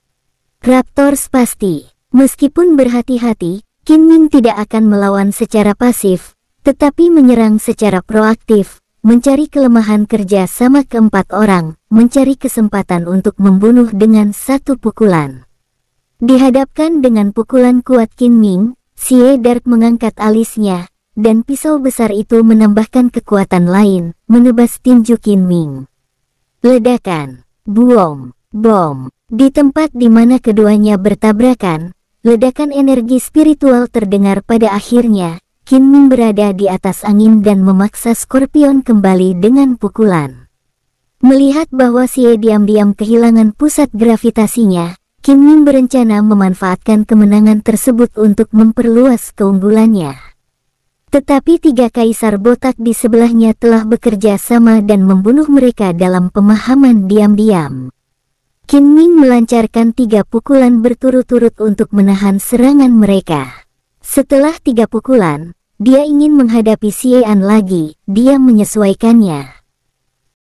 Raptors pasti, meskipun berhati-hati, Qin Ming tidak akan melawan secara pasif, tetapi menyerang secara proaktif, mencari kelemahan kerja sama keempat orang, mencari kesempatan untuk membunuh dengan satu pukulan. Dihadapkan dengan pukulan kuat Qin Ming, Xie Dark mengangkat alisnya, dan pisau besar itu menambahkan kekuatan lain, menebas tinju Qin Ming. Ledakan, bom, bom, di tempat di mana keduanya bertabrakan, ledakan energi spiritual terdengar pada akhirnya, Qin Ming berada di atas angin dan memaksa Scorpion kembali dengan pukulan. Melihat bahwa Xie diam-diam kehilangan pusat gravitasinya, Qin Ming berencana memanfaatkan kemenangan tersebut untuk memperluas keunggulannya. Tetapi tiga kaisar botak di sebelahnya telah bekerja sama dan membunuh mereka dalam pemahaman diam-diam. Qin Ming melancarkan tiga pukulan berturut-turut untuk menahan serangan mereka. Setelah tiga pukulan, dia ingin menghadapi Xie'an lagi, dia menyesuaikannya.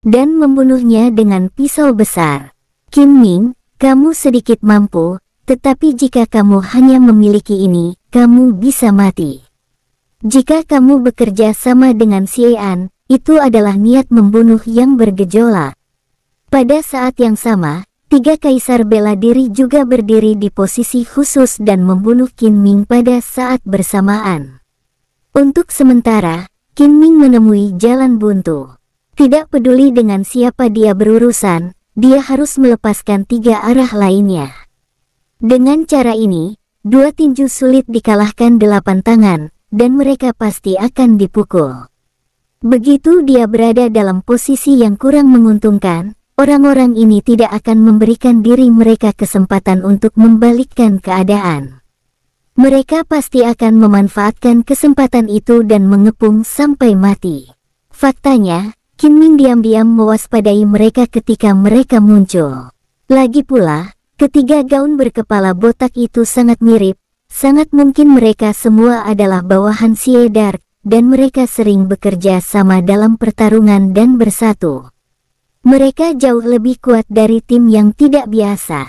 Dan membunuhnya dengan pisau besar. Qin Ming, kamu sedikit mampu, tetapi jika kamu hanya memiliki ini, kamu bisa mati. Jika kamu bekerja sama dengan Xian, itu adalah niat membunuh yang bergejolak. Pada saat yang sama, tiga kaisar bela diri juga berdiri di posisi khusus dan membunuh Qin Ming pada saat bersamaan. Untuk sementara, Qin Ming menemui jalan buntu. Tidak peduli dengan siapa dia berurusan, dia harus melepaskan tiga arah lainnya. Dengan cara ini, dua tinju sulit dikalahkan delapan tangan, dan mereka pasti akan dipukul. Begitu dia berada dalam posisi yang kurang menguntungkan, orang-orang ini tidak akan memberikan diri mereka kesempatan untuk membalikkan keadaan. Mereka pasti akan memanfaatkan kesempatan itu dan mengepung sampai mati. Faktanya, Qin Ming diam-diam mewaspadai mereka ketika mereka muncul. Lagi pula, ketiga gaun berkepala botak itu sangat mirip, Sangat mungkin mereka semua adalah bawahan Siedar, Edar, dan mereka sering bekerja sama dalam pertarungan dan bersatu. Mereka jauh lebih kuat dari tim yang tidak biasa.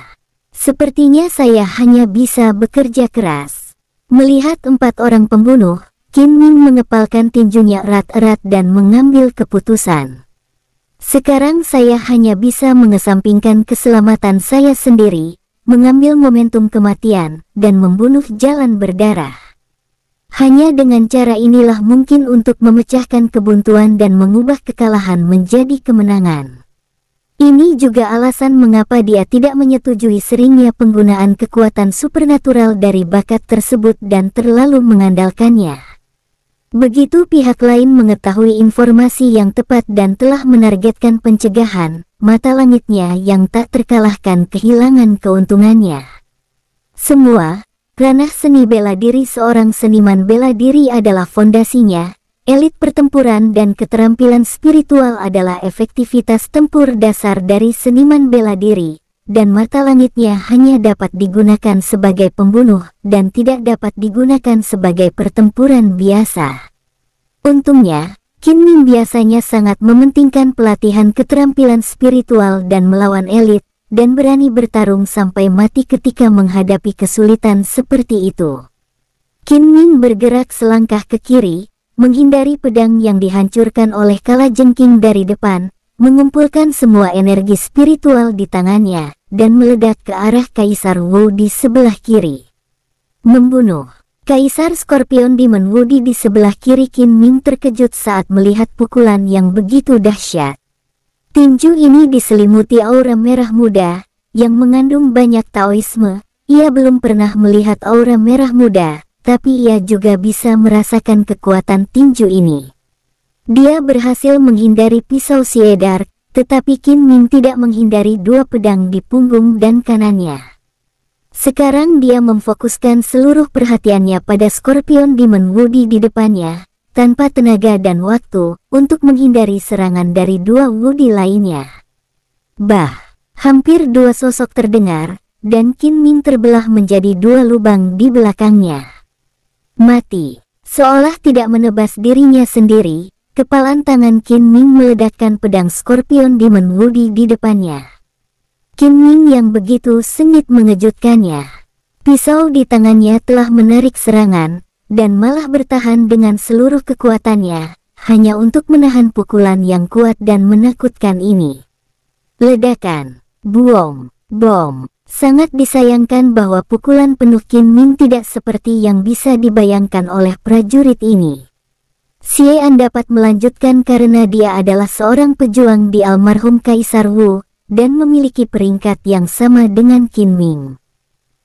Sepertinya saya hanya bisa bekerja keras. Melihat empat orang pembunuh, Kim Min mengepalkan tinjunya erat-erat dan mengambil keputusan. Sekarang saya hanya bisa mengesampingkan keselamatan saya sendiri, mengambil momentum kematian, dan membunuh jalan berdarah. Hanya dengan cara inilah mungkin untuk memecahkan kebuntuan dan mengubah kekalahan menjadi kemenangan. Ini juga alasan mengapa dia tidak menyetujui seringnya penggunaan kekuatan supernatural dari bakat tersebut dan terlalu mengandalkannya. Begitu pihak lain mengetahui informasi yang tepat dan telah menargetkan pencegahan, mata langitnya yang tak terkalahkan kehilangan keuntungannya. Semua, ranah seni bela diri seorang seniman bela diri adalah fondasinya, elit pertempuran dan keterampilan spiritual adalah efektivitas tempur dasar dari seniman bela diri, dan mata langitnya hanya dapat digunakan sebagai pembunuh dan tidak dapat digunakan sebagai pertempuran biasa. Untungnya, Kim Min biasanya sangat mementingkan pelatihan keterampilan spiritual dan melawan elit, dan berani bertarung sampai mati ketika menghadapi kesulitan seperti itu. Kim Min bergerak selangkah ke kiri, menghindari pedang yang dihancurkan oleh kala jengking dari depan, mengumpulkan semua energi spiritual di tangannya, dan meledak ke arah Kaisar Wu di sebelah kiri. Membunuh Kaisar Scorpion Demon Woody di sebelah kiri Kim Ming terkejut saat melihat pukulan yang begitu dahsyat. Tinju ini diselimuti aura merah muda, yang mengandung banyak Taoisme. Ia belum pernah melihat aura merah muda, tapi ia juga bisa merasakan kekuatan tinju ini. Dia berhasil menghindari pisau Siedar, tetapi Kim Ming tidak menghindari dua pedang di punggung dan kanannya. Sekarang dia memfokuskan seluruh perhatiannya pada Scorpion Demon Woody di depannya, tanpa tenaga dan waktu, untuk menghindari serangan dari dua Woody lainnya. Bah! Hampir dua sosok terdengar, dan Qin Ming terbelah menjadi dua lubang di belakangnya. Mati! Seolah tidak menebas dirinya sendiri, kepalan tangan Qin Ming meledakkan pedang Scorpion Demon Woody di depannya. Kim Ming yang begitu sengit mengejutkannya. Pisau di tangannya telah menarik serangan, dan malah bertahan dengan seluruh kekuatannya, hanya untuk menahan pukulan yang kuat dan menakutkan ini. Ledakan, buong, bom, sangat disayangkan bahwa pukulan penuh Kim Ming tidak seperti yang bisa dibayangkan oleh prajurit ini. Xie An dapat melanjutkan karena dia adalah seorang pejuang di almarhum Kaisar Wu, dan memiliki peringkat yang sama dengan Qin Ming.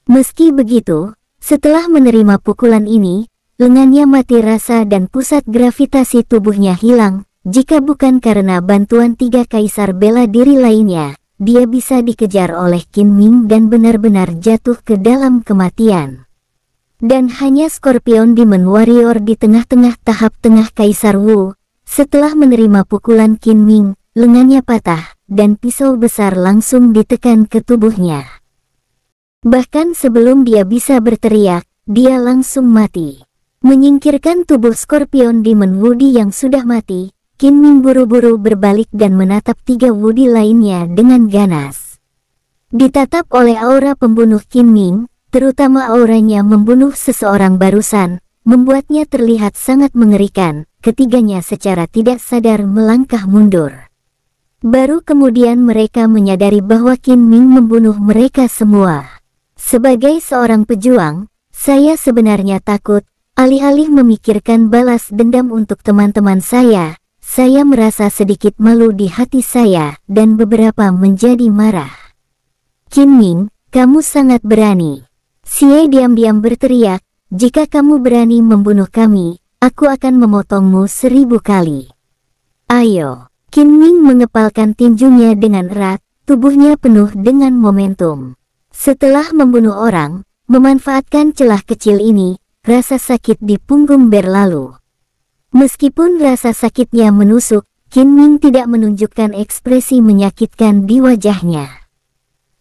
Meski begitu, setelah menerima pukulan ini, lengannya mati rasa dan pusat gravitasi tubuhnya hilang, jika bukan karena bantuan tiga kaisar bela diri lainnya, dia bisa dikejar oleh Qin Ming dan benar-benar jatuh ke dalam kematian. Dan hanya Scorpion Demon Warrior di tengah-tengah tahap tengah Kaisar Wu, setelah menerima pukulan Qin Ming, lengannya patah, dan pisau besar langsung ditekan ke tubuhnya. Bahkan sebelum dia bisa berteriak, dia langsung mati. Menyingkirkan tubuh Scorpion Demon Woody yang sudah mati, Kim Min buru-buru berbalik dan menatap tiga Woody lainnya dengan ganas. Ditatap oleh aura pembunuh Kim Min, terutama auranya membunuh seseorang barusan, membuatnya terlihat sangat mengerikan, ketiganya secara tidak sadar melangkah mundur. Baru kemudian mereka menyadari bahwa Qin Ming membunuh mereka semua. Sebagai seorang pejuang, saya sebenarnya takut, alih-alih memikirkan balas dendam untuk teman-teman saya, saya merasa sedikit malu di hati saya dan beberapa menjadi marah. Qin Ming, kamu sangat berani. Xie diam-diam berteriak, jika kamu berani membunuh kami, aku akan memotongmu seribu kali. Ayo. Qin Ming mengepalkan tinjunya dengan erat, tubuhnya penuh dengan momentum. Setelah membunuh orang, memanfaatkan celah kecil ini, rasa sakit di punggung berlalu. Meskipun rasa sakitnya menusuk, Qin Ming tidak menunjukkan ekspresi menyakitkan di wajahnya.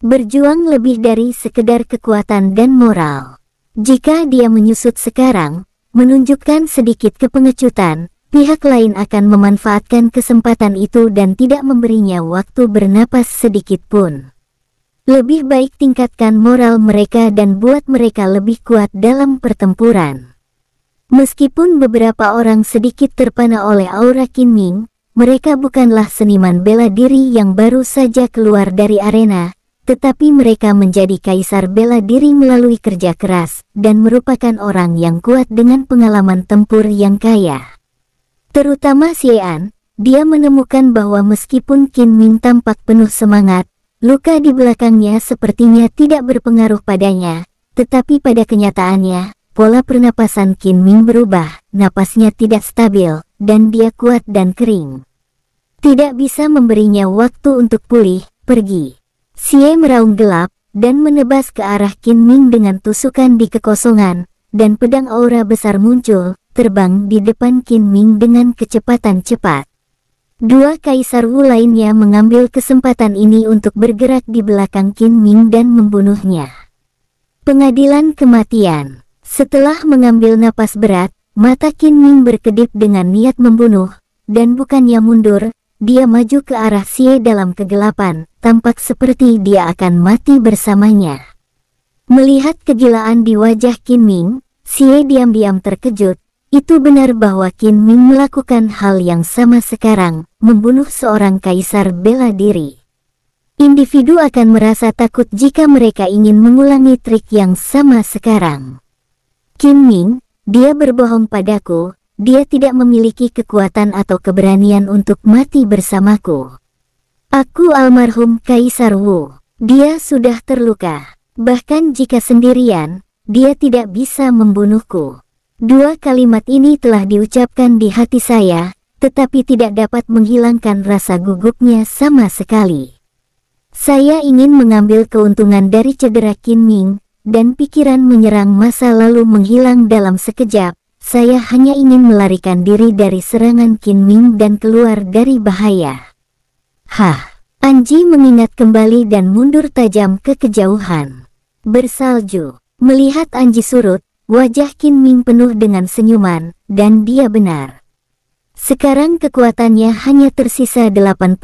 Berjuang lebih dari sekedar kekuatan dan moral. Jika dia menyusut sekarang, menunjukkan sedikit kepengecutan, pihak lain akan memanfaatkan kesempatan itu dan tidak memberinya waktu bernapas sedikit pun. Lebih baik tingkatkan moral mereka dan buat mereka lebih kuat dalam pertempuran. Meskipun beberapa orang sedikit terpana oleh aura Qin Ming, mereka bukanlah seniman bela diri yang baru saja keluar dari arena, tetapi mereka menjadi kaisar bela diri melalui kerja keras dan merupakan orang yang kuat dengan pengalaman tempur yang kaya. Terutama Xiean, dia menemukan bahwa meskipun kin Ming tampak penuh semangat, luka di belakangnya sepertinya tidak berpengaruh padanya, tetapi pada kenyataannya, pola pernapasan kin Ming berubah, napasnya tidak stabil, dan dia kuat dan kering. Tidak bisa memberinya waktu untuk pulih, pergi. Xie meraung gelap, dan menebas ke arah kin Ming dengan tusukan di kekosongan, dan pedang aura besar muncul, terbang di depan Qin Ming dengan kecepatan cepat. Dua kaisar Wu lainnya mengambil kesempatan ini untuk bergerak di belakang Qin Ming dan membunuhnya. Pengadilan kematian Setelah mengambil napas berat, mata Qin Ming berkedip dengan niat membunuh, dan bukannya mundur, dia maju ke arah Xie dalam kegelapan, tampak seperti dia akan mati bersamanya. Melihat kegilaan di wajah Qin Ming, Xie diam-diam terkejut, itu benar bahwa Qin Ming melakukan hal yang sama sekarang, membunuh seorang kaisar bela diri. Individu akan merasa takut jika mereka ingin mengulangi trik yang sama sekarang. Qin Ming, dia berbohong padaku, dia tidak memiliki kekuatan atau keberanian untuk mati bersamaku. Aku almarhum Kaisar Wu. Dia sudah terluka. Bahkan jika sendirian, dia tidak bisa membunuhku. Dua kalimat ini telah diucapkan di hati saya, tetapi tidak dapat menghilangkan rasa gugupnya sama sekali. Saya ingin mengambil keuntungan dari cedera Qin Ming, dan pikiran menyerang masa lalu menghilang dalam sekejap. Saya hanya ingin melarikan diri dari serangan Qin Ming dan keluar dari bahaya. Hah, Anji mengingat kembali dan mundur tajam ke kejauhan. Bersalju, melihat Anji surut, Wajah Kin Ming penuh dengan senyuman, dan dia benar. Sekarang kekuatannya hanya tersisa 80%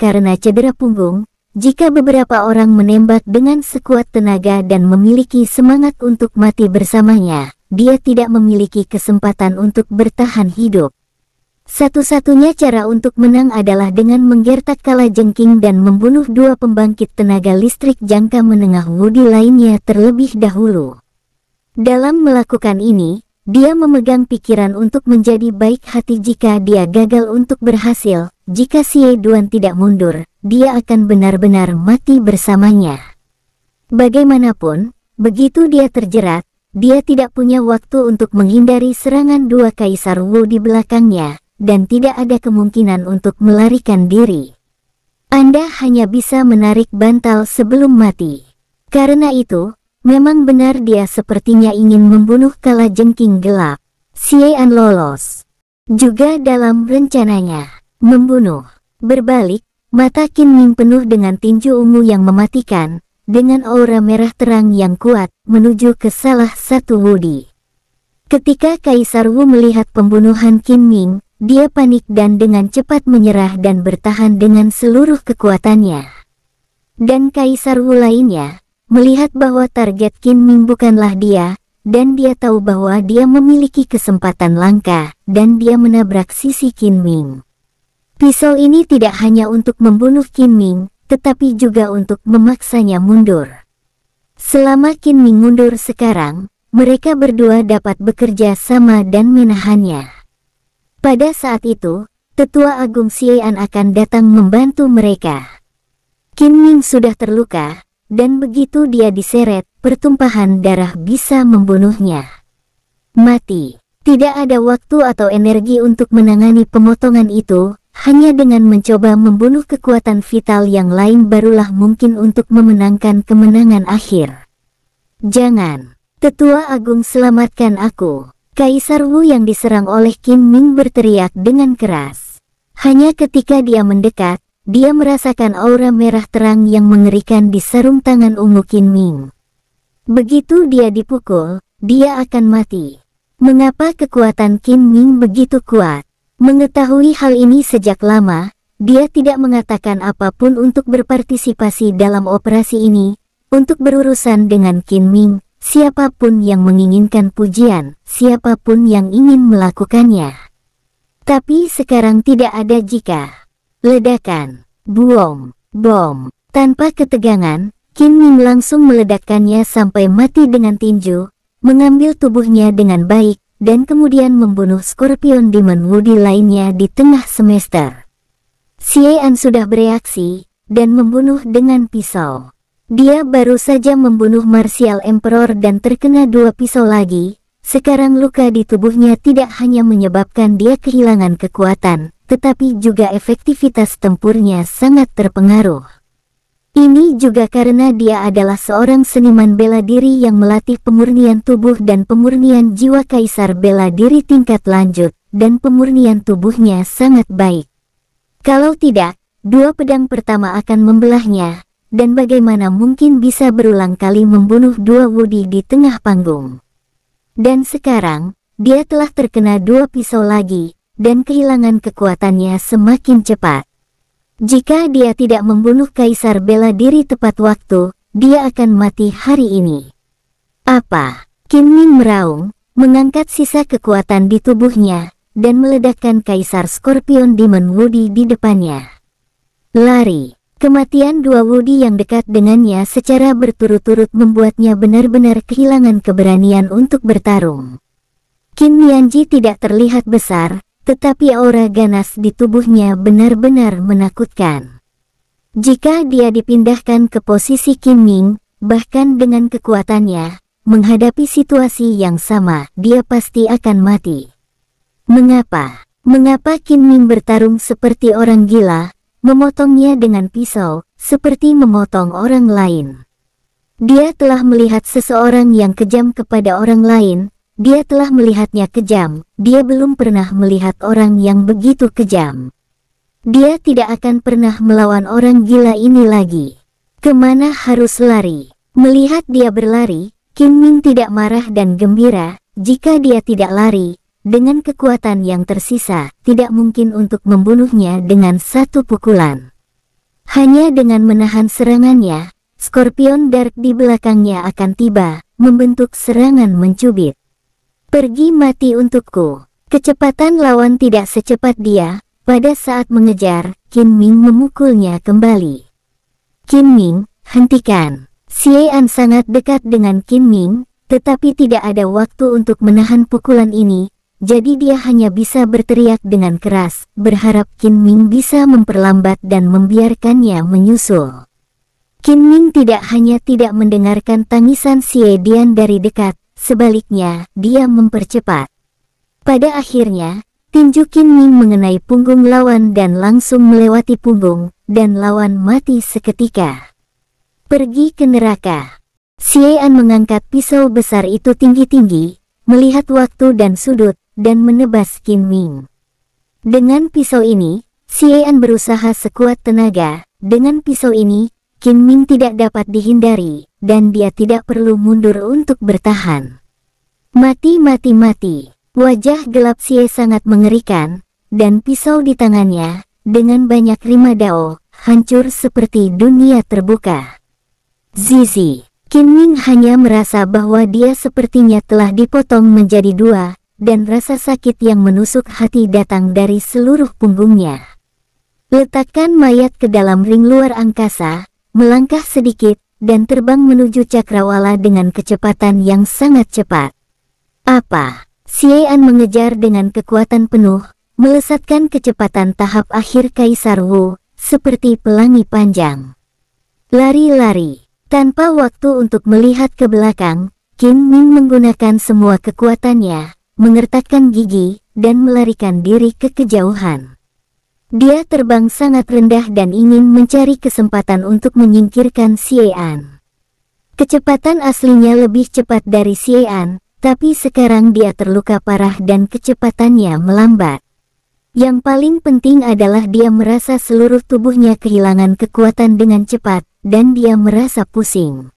karena cedera punggung, jika beberapa orang menembak dengan sekuat tenaga dan memiliki semangat untuk mati bersamanya, dia tidak memiliki kesempatan untuk bertahan hidup. Satu-satunya cara untuk menang adalah dengan menggertak kala jengking dan membunuh dua pembangkit tenaga listrik jangka menengah Wudi lainnya terlebih dahulu. Dalam melakukan ini, dia memegang pikiran untuk menjadi baik hati jika dia gagal untuk berhasil. Jika si Duan tidak mundur, dia akan benar-benar mati bersamanya. Bagaimanapun, begitu dia terjerat, dia tidak punya waktu untuk menghindari serangan dua kaisar Wu di belakangnya, dan tidak ada kemungkinan untuk melarikan diri. Anda hanya bisa menarik bantal sebelum mati. Karena itu, Memang benar dia sepertinya ingin membunuh kala jengking gelap. Xiean lolos. Juga dalam rencananya, membunuh. Berbalik, mata Qin Ming penuh dengan tinju ungu yang mematikan, dengan aura merah terang yang kuat, menuju ke salah satu wudi. Ketika Kaisar Wu melihat pembunuhan Qin Ming, dia panik dan dengan cepat menyerah dan bertahan dengan seluruh kekuatannya. Dan Kaisar Wu lainnya, Melihat bahwa target Kin Ming bukanlah dia, dan dia tahu bahwa dia memiliki kesempatan langka, dan dia menabrak sisi Kin Ming. Pisau ini tidak hanya untuk membunuh Kin Ming, tetapi juga untuk memaksanya mundur. Selama Kin Ming mundur sekarang, mereka berdua dapat bekerja sama dan menahannya. Pada saat itu, Tetua Agung Xiean akan datang membantu mereka. Kin Ming sudah terluka, dan begitu dia diseret, pertumpahan darah bisa membunuhnya. Mati. Tidak ada waktu atau energi untuk menangani pemotongan itu, hanya dengan mencoba membunuh kekuatan vital yang lain barulah mungkin untuk memenangkan kemenangan akhir. Jangan. Tetua Agung selamatkan aku. Kaisar Wu yang diserang oleh Kim Ming berteriak dengan keras. Hanya ketika dia mendekat, dia merasakan aura merah terang yang mengerikan di sarung tangan ungu Qin Ming. Begitu dia dipukul, dia akan mati. Mengapa kekuatan Qin Ming begitu kuat? Mengetahui hal ini sejak lama, dia tidak mengatakan apapun untuk berpartisipasi dalam operasi ini, untuk berurusan dengan Qin Ming, siapapun yang menginginkan pujian, siapapun yang ingin melakukannya. Tapi sekarang tidak ada jika. Ledakan, buom, bom, tanpa ketegangan, Kim Ming langsung meledakkannya sampai mati dengan tinju, mengambil tubuhnya dengan baik, dan kemudian membunuh Scorpion Demon Woody lainnya di tengah semester. Xiean sudah bereaksi, dan membunuh dengan pisau. Dia baru saja membunuh Martial Emperor dan terkena dua pisau lagi, sekarang luka di tubuhnya tidak hanya menyebabkan dia kehilangan kekuatan, tetapi juga efektivitas tempurnya sangat terpengaruh. Ini juga karena dia adalah seorang seniman bela diri yang melatih pemurnian tubuh dan pemurnian jiwa kaisar bela diri tingkat lanjut, dan pemurnian tubuhnya sangat baik. Kalau tidak, dua pedang pertama akan membelahnya, dan bagaimana mungkin bisa berulang kali membunuh dua Wudi di tengah panggung. Dan sekarang, dia telah terkena dua pisau lagi, dan kehilangan kekuatannya semakin cepat. Jika dia tidak membunuh Kaisar bela diri tepat waktu, dia akan mati hari ini. Apa? Kim Min meraung, mengangkat sisa kekuatan di tubuhnya, dan meledakkan Kaisar Scorpion Demon Woody di depannya. Lari. Kematian dua Woody yang dekat dengannya secara berturut-turut membuatnya benar-benar kehilangan keberanian untuk bertarung. Kim Mianji tidak terlihat besar, tetapi aura ganas di tubuhnya benar-benar menakutkan. Jika dia dipindahkan ke posisi Kim Ming, bahkan dengan kekuatannya, menghadapi situasi yang sama, dia pasti akan mati. Mengapa? Mengapa Kim Ming bertarung seperti orang gila, memotongnya dengan pisau, seperti memotong orang lain? Dia telah melihat seseorang yang kejam kepada orang lain, dia telah melihatnya kejam, dia belum pernah melihat orang yang begitu kejam. Dia tidak akan pernah melawan orang gila ini lagi. Kemana harus lari? Melihat dia berlari, Kim Min tidak marah dan gembira, jika dia tidak lari, dengan kekuatan yang tersisa, tidak mungkin untuk membunuhnya dengan satu pukulan. Hanya dengan menahan serangannya, Scorpion Dark di belakangnya akan tiba, membentuk serangan mencubit. Pergi mati untukku. Kecepatan lawan tidak secepat dia. Pada saat mengejar, Kim Ming memukulnya kembali. Kim Ming, hentikan. An sangat dekat dengan Kim Ming, tetapi tidak ada waktu untuk menahan pukulan ini, jadi dia hanya bisa berteriak dengan keras, berharap Kim Ming bisa memperlambat dan membiarkannya menyusul. Kim Ming tidak hanya tidak mendengarkan tangisan Xie Dian dari dekat, Sebaliknya, dia mempercepat. Pada akhirnya, tinju Qin mengenai punggung lawan dan langsung melewati punggung, dan lawan mati seketika. Pergi ke neraka. Xiean mengangkat pisau besar itu tinggi-tinggi, melihat waktu dan sudut, dan menebas Qin Ming. Dengan pisau ini, Xiean berusaha sekuat tenaga, dengan pisau ini, Qin Ming tidak dapat dihindari, dan dia tidak perlu mundur untuk bertahan. Mati-mati-mati, wajah gelap Xie sangat mengerikan, dan pisau di tangannya, dengan banyak rima dao, hancur seperti dunia terbuka. Zizi, Kim Ming hanya merasa bahwa dia sepertinya telah dipotong menjadi dua, dan rasa sakit yang menusuk hati datang dari seluruh punggungnya. Letakkan mayat ke dalam ring luar angkasa, melangkah sedikit, dan terbang menuju Cakrawala dengan kecepatan yang sangat cepat. Apa? Xiaoyan mengejar dengan kekuatan penuh, melesatkan kecepatan tahap akhir Kaisar Wu, seperti pelangi panjang. Lari-lari, tanpa waktu untuk melihat ke belakang, Kim Ming menggunakan semua kekuatannya, mengertakkan gigi, dan melarikan diri ke kejauhan. Dia terbang sangat rendah dan ingin mencari kesempatan untuk menyingkirkan Xie'an. Kecepatan aslinya lebih cepat dari Xie'an, tapi sekarang dia terluka parah dan kecepatannya melambat. Yang paling penting adalah dia merasa seluruh tubuhnya kehilangan kekuatan dengan cepat, dan dia merasa pusing.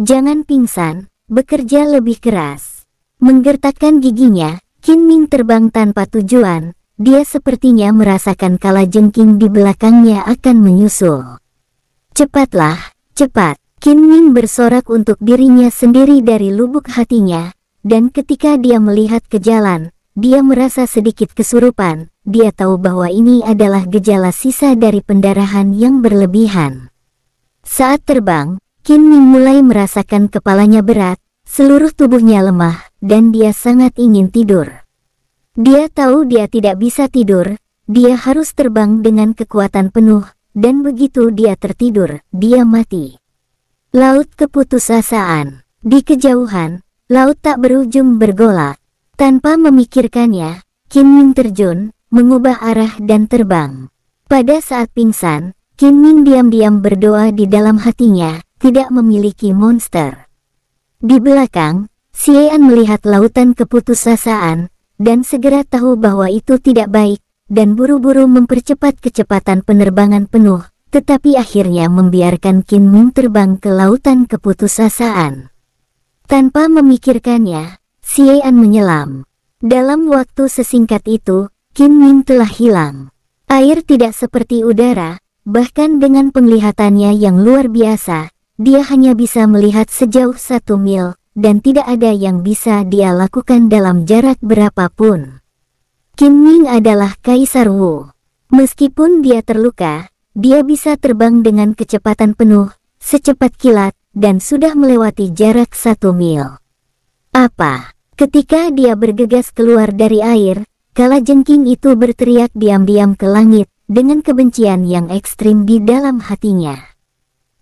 Jangan pingsan, bekerja lebih keras. Menggertakkan giginya, Qin Ming terbang tanpa tujuan, dia sepertinya merasakan kala jengking di belakangnya akan menyusul. Cepatlah, cepat. Qin Ming bersorak untuk dirinya sendiri dari lubuk hatinya, dan ketika dia melihat ke jalan, dia merasa sedikit kesurupan. Dia tahu bahwa ini adalah gejala sisa dari pendarahan yang berlebihan. Saat terbang, Qin Ming mulai merasakan kepalanya berat, seluruh tubuhnya lemah, dan dia sangat ingin tidur. Dia tahu dia tidak bisa tidur, dia harus terbang dengan kekuatan penuh, dan begitu dia tertidur, dia mati. Laut keputusasaan. Di kejauhan, laut tak berujung bergolak. Tanpa memikirkannya, Kim Min terjun, mengubah arah dan terbang. Pada saat pingsan, Kim Min diam-diam berdoa di dalam hatinya, tidak memiliki monster. Di belakang, Xie An melihat lautan keputusasaan, dan segera tahu bahwa itu tidak baik, dan buru-buru mempercepat kecepatan penerbangan penuh, tetapi akhirnya membiarkan Qin Ming terbang ke lautan keputusasaan. Tanpa memikirkannya, An menyelam. Dalam waktu sesingkat itu, Qin Ming telah hilang. Air tidak seperti udara, bahkan dengan penglihatannya yang luar biasa, dia hanya bisa melihat sejauh satu mil, dan tidak ada yang bisa dia lakukan dalam jarak berapapun. Kim Ming adalah Kaisar Wu. Meskipun dia terluka, dia bisa terbang dengan kecepatan penuh, secepat kilat, dan sudah melewati jarak satu mil. Apa? Ketika dia bergegas keluar dari air, kala jengking itu berteriak diam-diam ke langit, dengan kebencian yang ekstrim di dalam hatinya.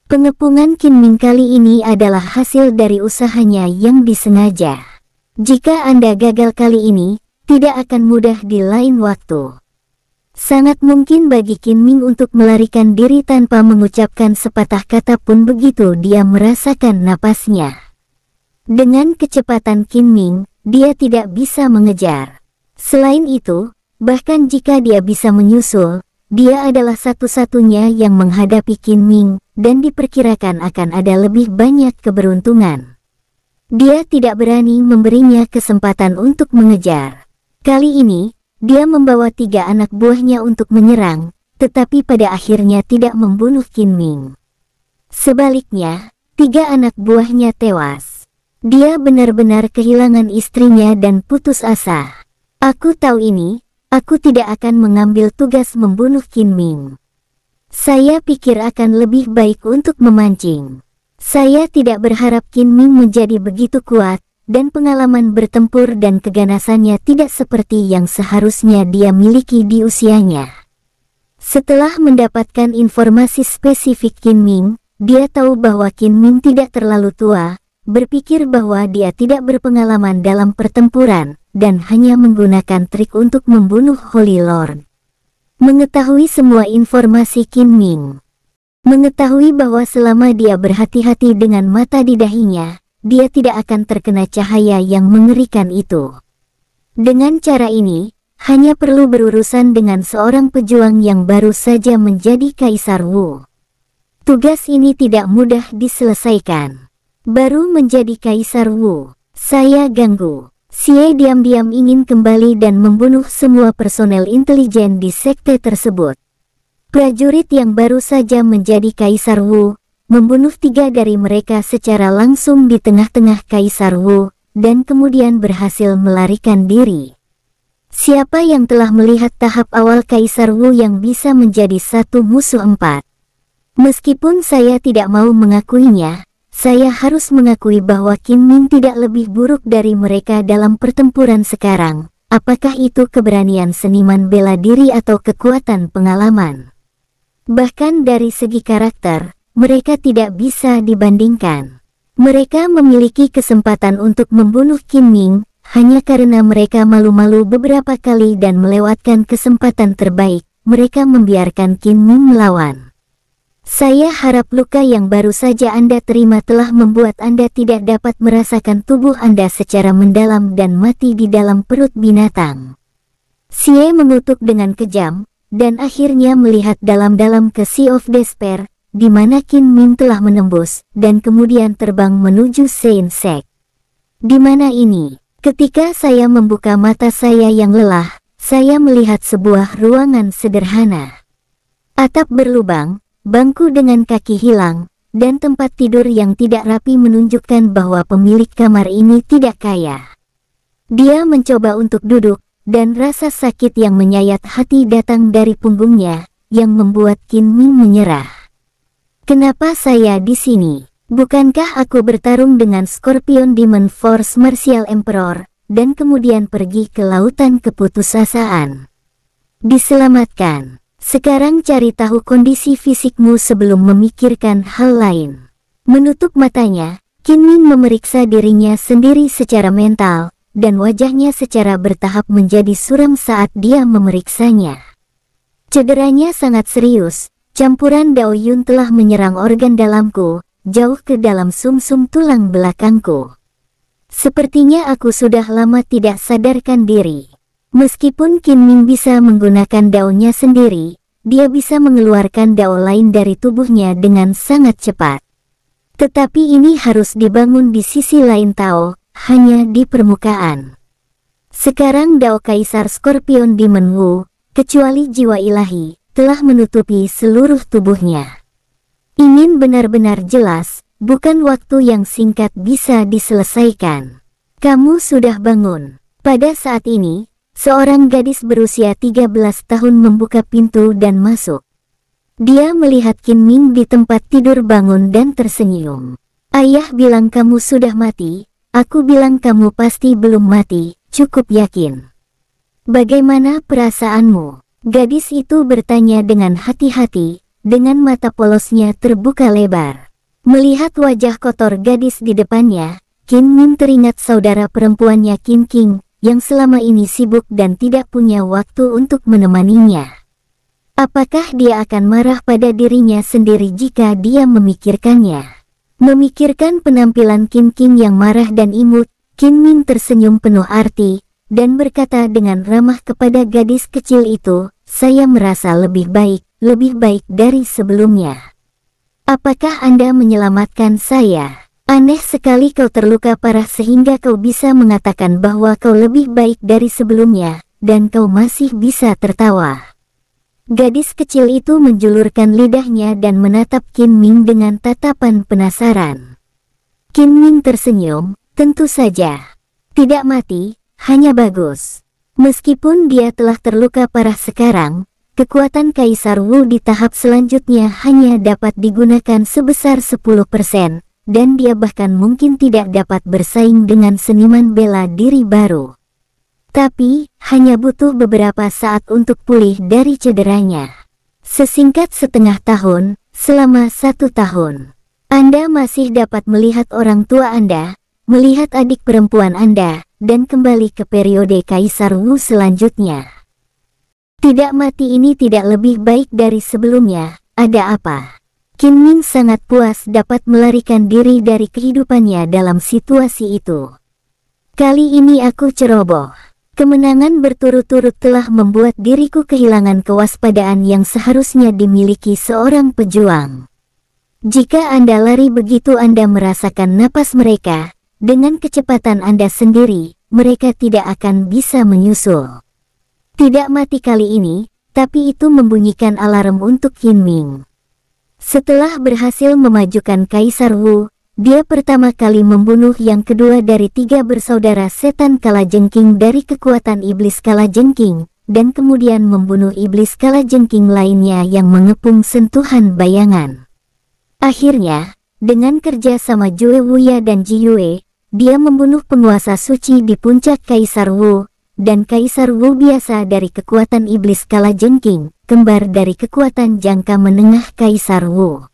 Pengepungan Kim Ming kali ini adalah hasil dari usahanya yang disengaja. Jika Anda gagal kali ini, tidak akan mudah di lain waktu. Sangat mungkin bagi Kim Ming untuk melarikan diri tanpa mengucapkan sepatah kata pun begitu dia merasakan napasnya. Dengan kecepatan Kim Ming, dia tidak bisa mengejar. Selain itu, bahkan jika dia bisa menyusul, dia adalah satu-satunya yang menghadapi Qin Ming, dan diperkirakan akan ada lebih banyak keberuntungan. Dia tidak berani memberinya kesempatan untuk mengejar. Kali ini, dia membawa tiga anak buahnya untuk menyerang, tetapi pada akhirnya tidak membunuh Qin Ming. Sebaliknya, tiga anak buahnya tewas. Dia benar-benar kehilangan istrinya dan putus asa. Aku tahu ini, Aku tidak akan mengambil tugas membunuh Qin Ming. Saya pikir akan lebih baik untuk memancing. Saya tidak berharap Qin Ming menjadi begitu kuat, dan pengalaman bertempur dan keganasannya tidak seperti yang seharusnya dia miliki di usianya. Setelah mendapatkan informasi spesifik Qin Ming, dia tahu bahwa Qin Ming tidak terlalu tua, berpikir bahwa dia tidak berpengalaman dalam pertempuran dan hanya menggunakan trik untuk membunuh Holy Lord. Mengetahui semua informasi Kim Ming. Mengetahui bahwa selama dia berhati-hati dengan mata di dahinya, dia tidak akan terkena cahaya yang mengerikan itu. Dengan cara ini, hanya perlu berurusan dengan seorang pejuang yang baru saja menjadi Kaisar Wu. Tugas ini tidak mudah diselesaikan. Baru menjadi Kaisar Wu, saya ganggu. Xie diam-diam ingin kembali dan membunuh semua personel intelijen di sekte tersebut. Prajurit yang baru saja menjadi Kaisar Wu, membunuh tiga dari mereka secara langsung di tengah-tengah Kaisar Wu, dan kemudian berhasil melarikan diri. Siapa yang telah melihat tahap awal Kaisar Wu yang bisa menjadi satu musuh empat? Meskipun saya tidak mau mengakuinya, saya harus mengakui bahwa Kim Min tidak lebih buruk dari mereka dalam pertempuran sekarang. Apakah itu keberanian seniman bela diri atau kekuatan pengalaman? Bahkan dari segi karakter, mereka tidak bisa dibandingkan. Mereka memiliki kesempatan untuk membunuh Kim Ming hanya karena mereka malu-malu beberapa kali dan melewatkan kesempatan terbaik. Mereka membiarkan Kim Ming melawan. Saya harap luka yang baru saja Anda terima telah membuat Anda tidak dapat merasakan tubuh Anda secara mendalam dan mati di dalam perut binatang. Xie mengutuk dengan kejam, dan akhirnya melihat dalam-dalam ke Sea of Despair, di mana Qin Min telah menembus, dan kemudian terbang menuju Saint Sek. Di mana ini? Ketika saya membuka mata saya yang lelah, saya melihat sebuah ruangan sederhana. Atap berlubang, Bangku dengan kaki hilang, dan tempat tidur yang tidak rapi menunjukkan bahwa pemilik kamar ini tidak kaya. Dia mencoba untuk duduk, dan rasa sakit yang menyayat hati datang dari punggungnya, yang membuat Qin Ming menyerah. Kenapa saya di sini? Bukankah aku bertarung dengan Scorpion Demon Force Martial Emperor, dan kemudian pergi ke lautan keputusasaan? Diselamatkan. Sekarang cari tahu kondisi fisikmu sebelum memikirkan hal lain. Menutup matanya, Qin Ming memeriksa dirinya sendiri secara mental, dan wajahnya secara bertahap menjadi suram saat dia memeriksanya. Cederanya sangat serius, campuran Dao Yun telah menyerang organ dalamku, jauh ke dalam sumsum -sum tulang belakangku. Sepertinya aku sudah lama tidak sadarkan diri. Meskipun Kim Min bisa menggunakan daunnya sendiri, dia bisa mengeluarkan dao lain dari tubuhnya dengan sangat cepat. Tetapi ini harus dibangun di sisi lain Tao, hanya di permukaan. Sekarang dao Kaisar Scorpion di Menwu, kecuali jiwa ilahi, telah menutupi seluruh tubuhnya. Ingin benar-benar jelas, bukan waktu yang singkat bisa diselesaikan. Kamu sudah bangun. Pada saat ini, Seorang gadis berusia 13 tahun membuka pintu dan masuk. Dia melihat Kin Ming di tempat tidur bangun dan tersenyum. Ayah bilang kamu sudah mati, aku bilang kamu pasti belum mati, cukup yakin. Bagaimana perasaanmu? Gadis itu bertanya dengan hati-hati, dengan mata polosnya terbuka lebar. Melihat wajah kotor gadis di depannya, Kim Min teringat saudara perempuannya Kim King yang selama ini sibuk dan tidak punya waktu untuk menemaninya. Apakah dia akan marah pada dirinya sendiri jika dia memikirkannya? Memikirkan penampilan Kim Kim yang marah dan imut, Kim Min tersenyum penuh arti, dan berkata dengan ramah kepada gadis kecil itu, saya merasa lebih baik, lebih baik dari sebelumnya. Apakah Anda menyelamatkan saya? Aneh sekali kau terluka parah sehingga kau bisa mengatakan bahwa kau lebih baik dari sebelumnya, dan kau masih bisa tertawa. Gadis kecil itu menjulurkan lidahnya dan menatap Kim Ming dengan tatapan penasaran. Kim Ming tersenyum, tentu saja. Tidak mati, hanya bagus. Meskipun dia telah terluka parah sekarang, kekuatan Kaisar Wu di tahap selanjutnya hanya dapat digunakan sebesar 10%, dan dia bahkan mungkin tidak dapat bersaing dengan seniman bela diri baru. Tapi, hanya butuh beberapa saat untuk pulih dari cederanya. Sesingkat setengah tahun, selama satu tahun, Anda masih dapat melihat orang tua Anda, melihat adik perempuan Anda, dan kembali ke periode Kaisar Wu selanjutnya. Tidak mati ini tidak lebih baik dari sebelumnya, ada apa? Kim Ming sangat puas dapat melarikan diri dari kehidupannya dalam situasi itu. Kali ini aku ceroboh. Kemenangan berturut-turut telah membuat diriku kehilangan kewaspadaan yang seharusnya dimiliki seorang pejuang. Jika Anda lari begitu Anda merasakan napas mereka, dengan kecepatan Anda sendiri, mereka tidak akan bisa menyusul. Tidak mati kali ini, tapi itu membunyikan alarm untuk Qin Ming. Setelah berhasil memajukan Kaisar Wu, dia pertama kali membunuh yang kedua dari tiga bersaudara setan Kalajengking dari kekuatan iblis Kalajengking, dan kemudian membunuh iblis Kalajengking lainnya yang mengepung sentuhan bayangan. Akhirnya, dengan kerja sama Jue Wuya dan Ji Yue, dia membunuh penguasa suci di puncak Kaisar Wu, dan Kaisar Wu biasa dari kekuatan iblis Kalajengking, kembar dari kekuatan jangka menengah Kaisar Wu.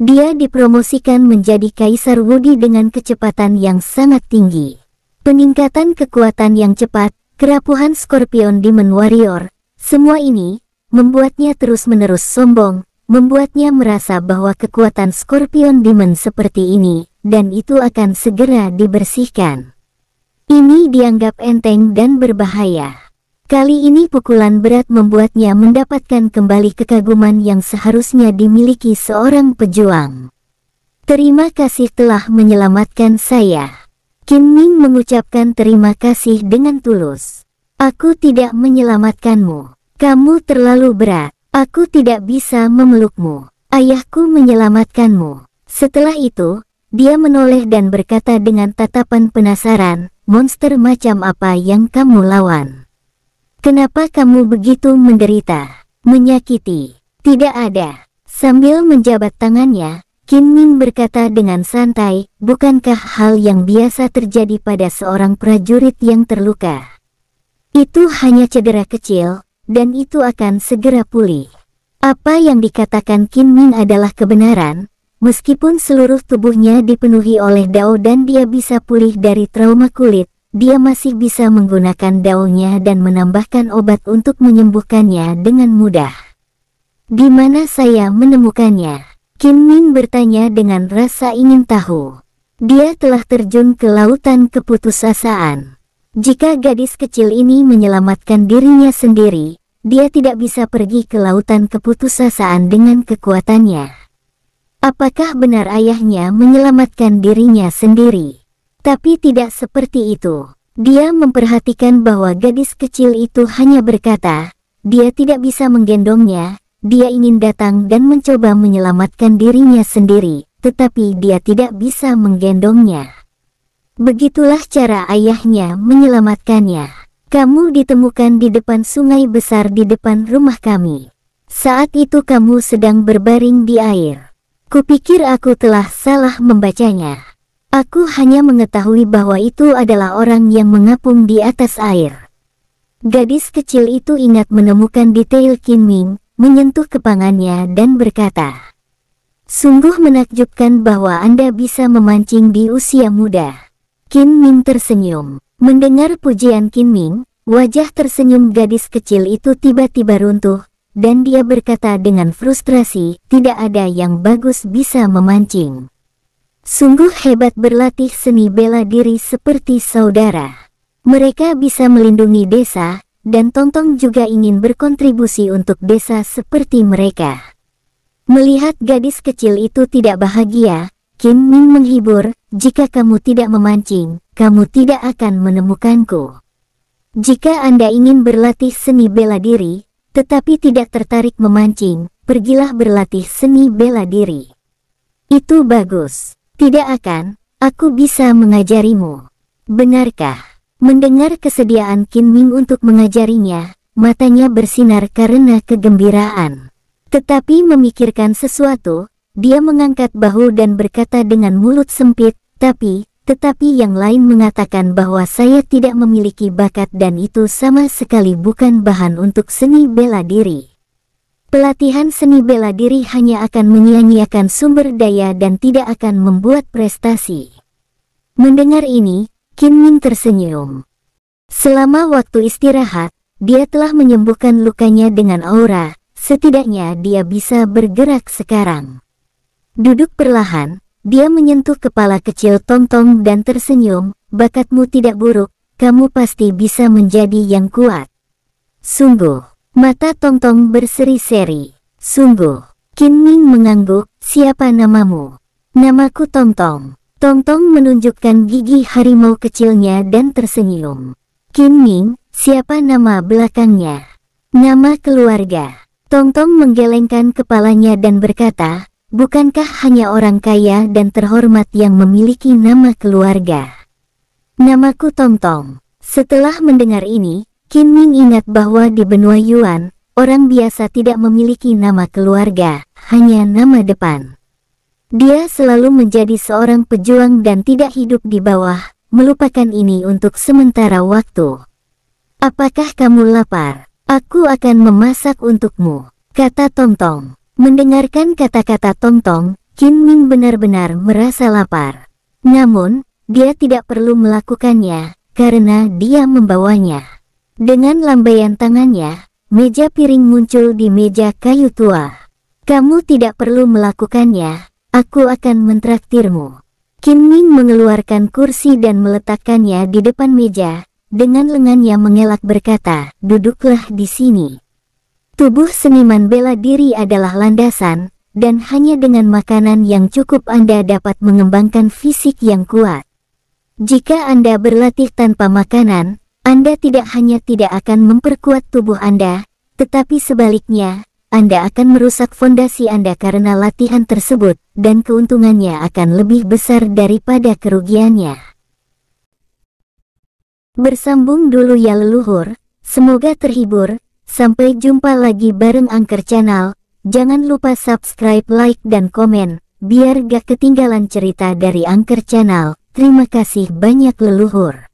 Dia dipromosikan menjadi Kaisar Wudi dengan kecepatan yang sangat tinggi. Peningkatan kekuatan yang cepat, kerapuhan Scorpion Demon Warrior, semua ini membuatnya terus-menerus sombong, membuatnya merasa bahwa kekuatan Scorpion Demon seperti ini, dan itu akan segera dibersihkan. Ini dianggap enteng dan berbahaya. Kali ini pukulan berat membuatnya mendapatkan kembali kekaguman yang seharusnya dimiliki seorang pejuang. Terima kasih telah menyelamatkan saya. Kim Ming mengucapkan terima kasih dengan tulus. Aku tidak menyelamatkanmu. Kamu terlalu berat. Aku tidak bisa memelukmu. Ayahku menyelamatkanmu. Setelah itu, dia menoleh dan berkata dengan tatapan penasaran, monster macam apa yang kamu lawan? Kenapa kamu begitu menderita, menyakiti? Tidak ada. Sambil menjabat tangannya, Kim Ming berkata dengan santai, bukankah hal yang biasa terjadi pada seorang prajurit yang terluka? Itu hanya cedera kecil, dan itu akan segera pulih. Apa yang dikatakan Kim Ming adalah kebenaran, meskipun seluruh tubuhnya dipenuhi oleh dao dan dia bisa pulih dari trauma kulit, dia masih bisa menggunakan daunnya dan menambahkan obat untuk menyembuhkannya dengan mudah. Di mana saya menemukannya? Kim Min bertanya dengan rasa ingin tahu. Dia telah terjun ke lautan keputusasaan. Jika gadis kecil ini menyelamatkan dirinya sendiri, dia tidak bisa pergi ke lautan keputusasaan dengan kekuatannya. Apakah benar ayahnya menyelamatkan dirinya sendiri? Tapi tidak seperti itu. Dia memperhatikan bahwa gadis kecil itu hanya berkata, dia tidak bisa menggendongnya, dia ingin datang dan mencoba menyelamatkan dirinya sendiri, tetapi dia tidak bisa menggendongnya. Begitulah cara ayahnya menyelamatkannya. Kamu ditemukan di depan sungai besar di depan rumah kami. Saat itu kamu sedang berbaring di air. Kupikir aku telah salah membacanya. Aku hanya mengetahui bahwa itu adalah orang yang mengapung di atas air. Gadis kecil itu ingat menemukan detail Qin Ming, menyentuh kepangannya dan berkata, Sungguh menakjubkan bahwa Anda bisa memancing di usia muda. Qin Ming tersenyum. Mendengar pujian Qin Ming, wajah tersenyum gadis kecil itu tiba-tiba runtuh, dan dia berkata dengan frustrasi, tidak ada yang bagus bisa memancing. Sungguh hebat berlatih seni bela diri seperti saudara. Mereka bisa melindungi desa, dan Tontong juga ingin berkontribusi untuk desa seperti mereka. Melihat gadis kecil itu tidak bahagia, Kim Min menghibur, jika kamu tidak memancing, kamu tidak akan menemukanku. Jika Anda ingin berlatih seni bela diri, tetapi tidak tertarik memancing, pergilah berlatih seni bela diri. Itu bagus. Tidak akan, aku bisa mengajarimu. Benarkah? Mendengar kesediaan Qin Ming untuk mengajarinya, matanya bersinar karena kegembiraan. Tetapi memikirkan sesuatu, dia mengangkat bahu dan berkata dengan mulut sempit, tapi, tetapi yang lain mengatakan bahwa saya tidak memiliki bakat dan itu sama sekali bukan bahan untuk seni bela diri. Pelatihan seni bela diri hanya akan menyia-nyiakan sumber daya dan tidak akan membuat prestasi. Mendengar ini, Kim Min tersenyum. Selama waktu istirahat, dia telah menyembuhkan lukanya dengan aura, setidaknya dia bisa bergerak sekarang. Duduk perlahan, dia menyentuh kepala kecil Tom Tom dan tersenyum, bakatmu tidak buruk, kamu pasti bisa menjadi yang kuat. Sungguh. Mata Tongtong berseri-seri. Sungguh, Kin Ming mengangguk, siapa namamu? Namaku Tongtong. Tongtong menunjukkan gigi harimau kecilnya dan tersenyum. Kin Ming, siapa nama belakangnya? Nama keluarga. Tongtong menggelengkan kepalanya dan berkata, bukankah hanya orang kaya dan terhormat yang memiliki nama keluarga? Namaku Tongtong. Setelah mendengar ini, Qin Ming ingat bahwa di benua Yuan, orang biasa tidak memiliki nama keluarga, hanya nama depan. Dia selalu menjadi seorang pejuang dan tidak hidup di bawah, melupakan ini untuk sementara waktu. Apakah kamu lapar? Aku akan memasak untukmu, kata Tong. Mendengarkan kata-kata Tong, Qin Ming benar-benar merasa lapar. Namun, dia tidak perlu melakukannya, karena dia membawanya. Dengan lambaian tangannya, meja piring muncul di meja kayu tua. Kamu tidak perlu melakukannya, aku akan mentraktirmu. Kim Ming mengeluarkan kursi dan meletakkannya di depan meja, dengan lengannya mengelak berkata, duduklah di sini. Tubuh seniman bela diri adalah landasan, dan hanya dengan makanan yang cukup Anda dapat mengembangkan fisik yang kuat. Jika Anda berlatih tanpa makanan, anda tidak hanya tidak akan memperkuat tubuh Anda, tetapi sebaliknya, Anda akan merusak fondasi Anda karena latihan tersebut, dan keuntungannya akan lebih besar daripada kerugiannya. Bersambung dulu ya leluhur, semoga terhibur, sampai jumpa lagi bareng Angker Channel, jangan lupa subscribe, like, dan komen, biar gak ketinggalan cerita dari Angker Channel. Terima kasih banyak leluhur.